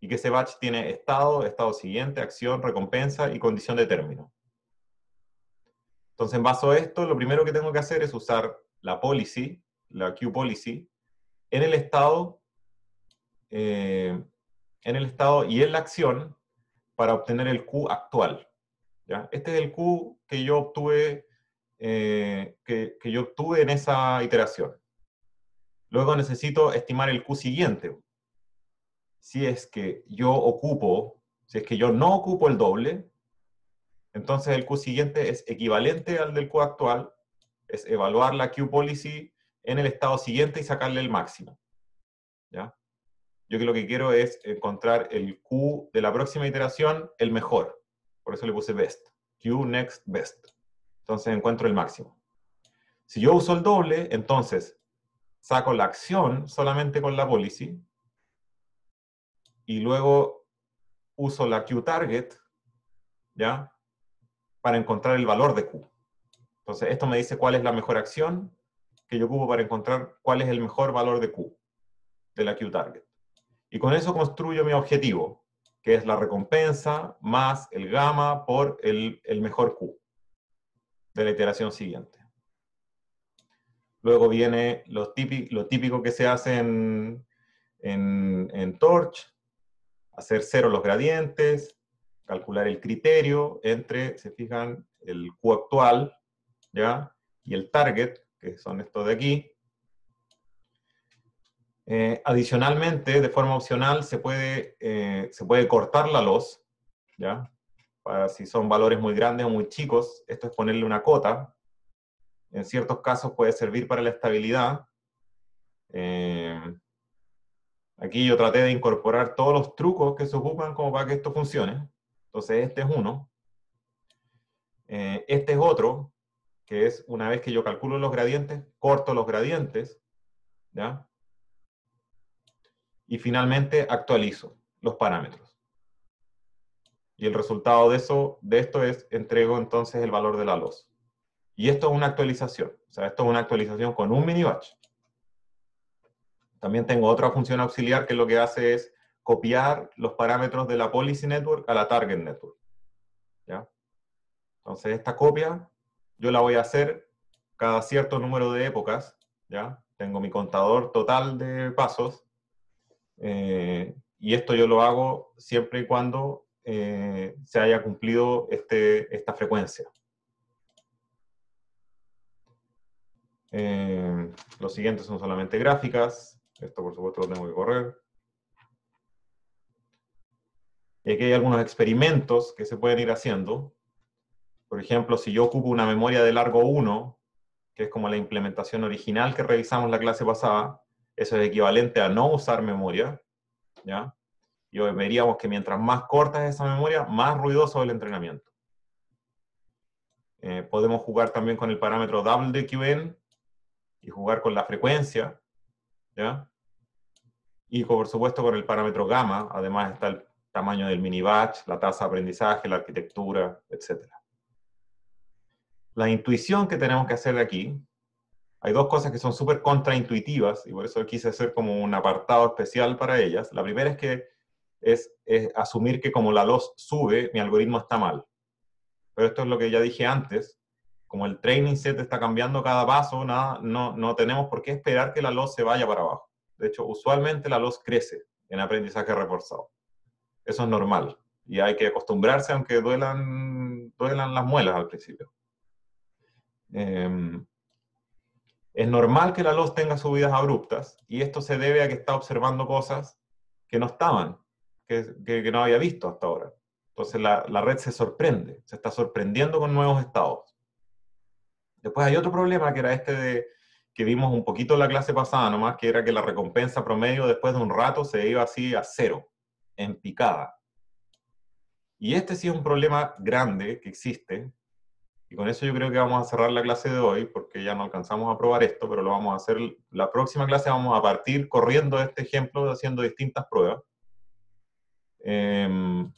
y que ese batch tiene estado, estado siguiente, acción, recompensa y condición de término. Entonces, en base a esto, lo primero que tengo que hacer es usar la policy, la queue policy, en el estado, eh, en el estado y en la acción para obtener el Q actual. ¿ya? Este es el Q que yo obtuve eh, que, yo obtuve en esa iteración. Luego necesito estimar el Q siguiente. Si es que yo ocupo, si es que yo no ocupo el doble, entonces el Q siguiente es equivalente al del Q actual, es evaluar la Q policy en el estado siguiente y sacarle el máximo. ¿Ya? Yo lo que quiero es encontrar el Q de la próxima iteración, el mejor. Por eso le puse best. Q next best entonces encuentro el máximo. Si yo uso el doble, entonces saco la acción solamente con la policy y luego uso la Q target, ¿ya? Para encontrar el valor de Q. Entonces, esto me dice cuál es la mejor acción que yo ocupo para encontrar cuál es el mejor valor de Q, de la Q target. Y con eso construyo mi objetivo, que es la recompensa más el gamma por el mejor Q de la iteración siguiente. Luego viene lo típico, lo que se hace en, Torch, hacer cero los gradientes, calcular el criterio entre, se fijan, el Q actual, ¿ya? Y el target, que son estos de aquí. Eh, adicionalmente, de forma opcional, se puede, eh, se puede cortar la Loss, ¿ya? para si son valores muy grandes o muy chicos, esto es ponerle una cota. En ciertos casos puede servir para la estabilidad. Eh, aquí yo traté de incorporar todos los trucos que se ocupan como para que esto funcione. Entonces este es uno. Eh, este es otro, que es una vez que yo calculo los gradientes, corto los gradientes, Y finalmente actualizo los parámetros y el resultado de eso, de esto es, entrego entonces el valor de la luz. Y esto es una actualización, o sea, esto es una actualización con un mini batch. También tengo otra función auxiliar que lo que hace es copiar los parámetros de la policy network a la target network. ¿Ya? Entonces esta copia yo la voy a hacer cada cierto número de épocas, ¿ya? Tengo mi contador total de pasos, eh, y esto yo lo hago siempre y cuando eh, se haya cumplido este, esta frecuencia. Eh, los siguientes son solamente gráficas. Esto por supuesto lo tengo que correr. Y aquí hay algunos experimentos que se pueden ir haciendo. Por ejemplo, si yo ocupo una memoria de largo 1, que es como la implementación original que revisamos la clase pasada, eso es equivalente a no usar memoria, ¿ya? y veríamos que mientras más corta es esa memoria, más ruidoso es el entrenamiento. Eh, podemos jugar también con el parámetro WQN y jugar con la frecuencia, ¿ya? Y por supuesto con el parámetro gamma, además está el tamaño del mini batch, la tasa de aprendizaje, la arquitectura, etc. La intuición que tenemos que hacer aquí, hay dos cosas que son súper contraintuitivas y por eso quise hacer como un apartado especial para ellas. La primera es que es, asumir que como la luz sube, mi algoritmo está mal. Pero esto es lo que ya dije antes, como el training set está cambiando cada paso, nada, no, no tenemos por qué esperar que la luz se vaya para abajo. De hecho, usualmente la luz crece en aprendizaje reforzado. Eso es normal y hay que acostumbrarse aunque duelan, duelan las muelas al principio. Em, es normal que la luz tenga subidas abruptas y esto se debe a que está observando cosas que no estaban que, no había visto hasta ahora. Entonces la, red se sorprende, se está sorprendiendo con nuevos estados. Después hay otro problema que era este de, que vimos un poquito en la clase pasada nomás, que era que la recompensa promedio después de un rato se iba así a cero, en picada. Y este sí es un problema grande que existe, y con eso yo creo que vamos a cerrar la clase de hoy, porque ya no alcanzamos a probar esto, pero lo vamos a hacer, la próxima clase vamos a partir corriendo este ejemplo, haciendo distintas pruebas eh,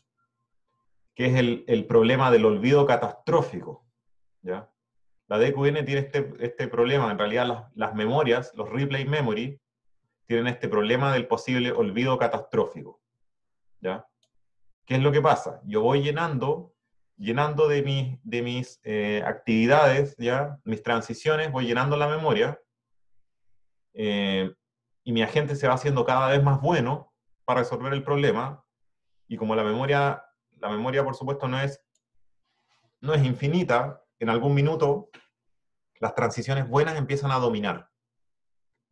que es el, el, problema del olvido catastrófico. ¿ya? La DQN tiene este, este problema, en realidad las, las, memorias, los replay memory, tienen este problema del posible olvido catastrófico. ¿ya? ¿Qué es lo que pasa? Yo voy llenando, llenando de, mis de mis eh, actividades, ¿ya? mis transiciones, voy llenando la memoria, eh, y mi agente se va haciendo cada vez más bueno para resolver el problema, y como la memoria, la memoria por supuesto no es, no es infinita, en algún minuto las transiciones buenas empiezan a dominar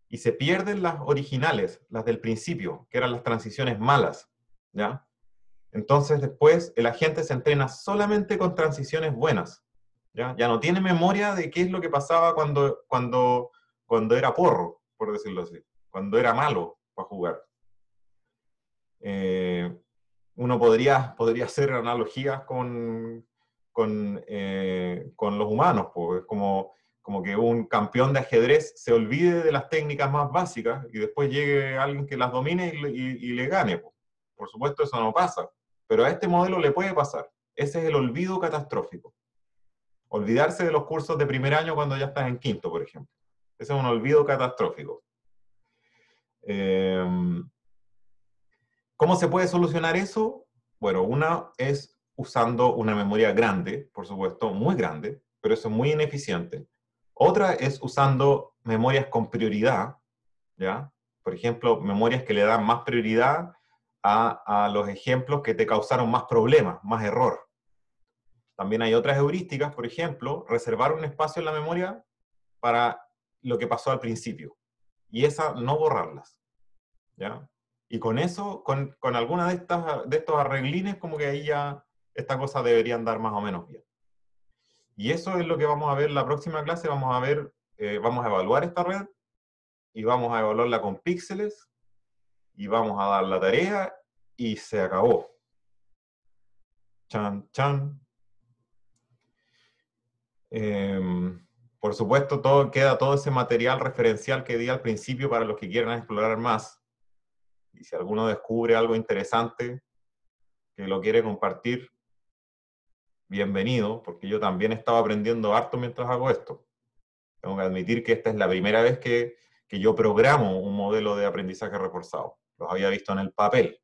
y se pierden las originales, las del principio, que eran las transiciones malas, ¿ya? Entonces después el agente se entrena solamente con transiciones buenas, ¿ya? Ya no tiene memoria de qué es lo que pasaba cuando, cuando, cuando era porro, por decirlo así, cuando era malo para jugar. Eh, uno podría, podría hacer analogías con, eh, con, los humanos, pues, como, como que un campeón de ajedrez se olvide de las técnicas más básicas y después llegue alguien que las domine y, le gane. Por supuesto, eso no pasa, pero a este modelo le puede pasar. Ese es el olvido catastrófico. Olvidarse de los cursos de primer año cuando ya estás en quinto, por ejemplo. Ese es un olvido catastrófico. Eh, ¿Cómo se puede solucionar eso? Bueno, una es usando una memoria grande, por supuesto, muy grande, pero eso es muy ineficiente. Otra es usando memorias con prioridad, ¿ya? Por ejemplo, memorias que le dan más prioridad a, los ejemplos que te causaron más problemas, más error. También hay otras heurísticas, por ejemplo, reservar un espacio en la memoria para lo que pasó al principio y esa no borrarlas. ¿ya? Y con eso, con, con alguna de, estas, de estos arreglines, como que ahí ya esta cosa deberían dar más o menos bien. Y eso es lo que vamos a ver la próxima clase. Vamos a ver, eh, vamos a evaluar esta red y vamos a evaluarla con píxeles y vamos a dar la tarea y se acabó. Chan, chan. Em, por supuesto, todo, queda todo ese material referencial que di al principio para los que quieran explorar más y si alguno descubre algo interesante que lo quiere compartir, bienvenido, porque yo también estaba aprendiendo harto mientras hago esto. Tengo que admitir que esta es la primera vez que, que yo programo un modelo de aprendizaje reforzado. Los había visto en el papel.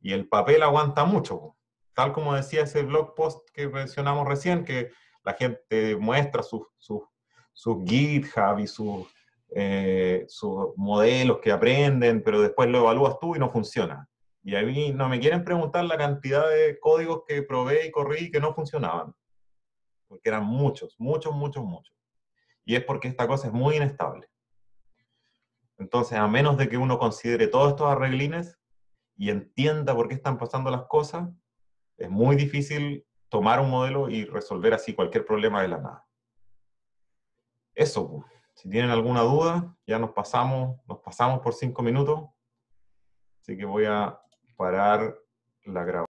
Y el papel aguanta mucho. Tal como decía ese blog post que mencionamos recién, que la gente muestra sus su, GitHub y sus eh, sus modelos que aprenden, pero después lo evalúas tú y no funciona. Y a mí no me quieren preguntar la cantidad de códigos que probé y corrí que no funcionaban. Porque eran muchos, muchos, muchos, muchos. Y es porque esta cosa es muy inestable. Entonces, a menos de que uno considere todos estos arreglines y entienda por qué están pasando las cosas, es muy difícil tomar un modelo y resolver así cualquier problema de la nada. Eso, pues. Si tienen alguna duda, ya nos pasamos, nos pasamos por cinco minutos. Así que voy a parar la grabación.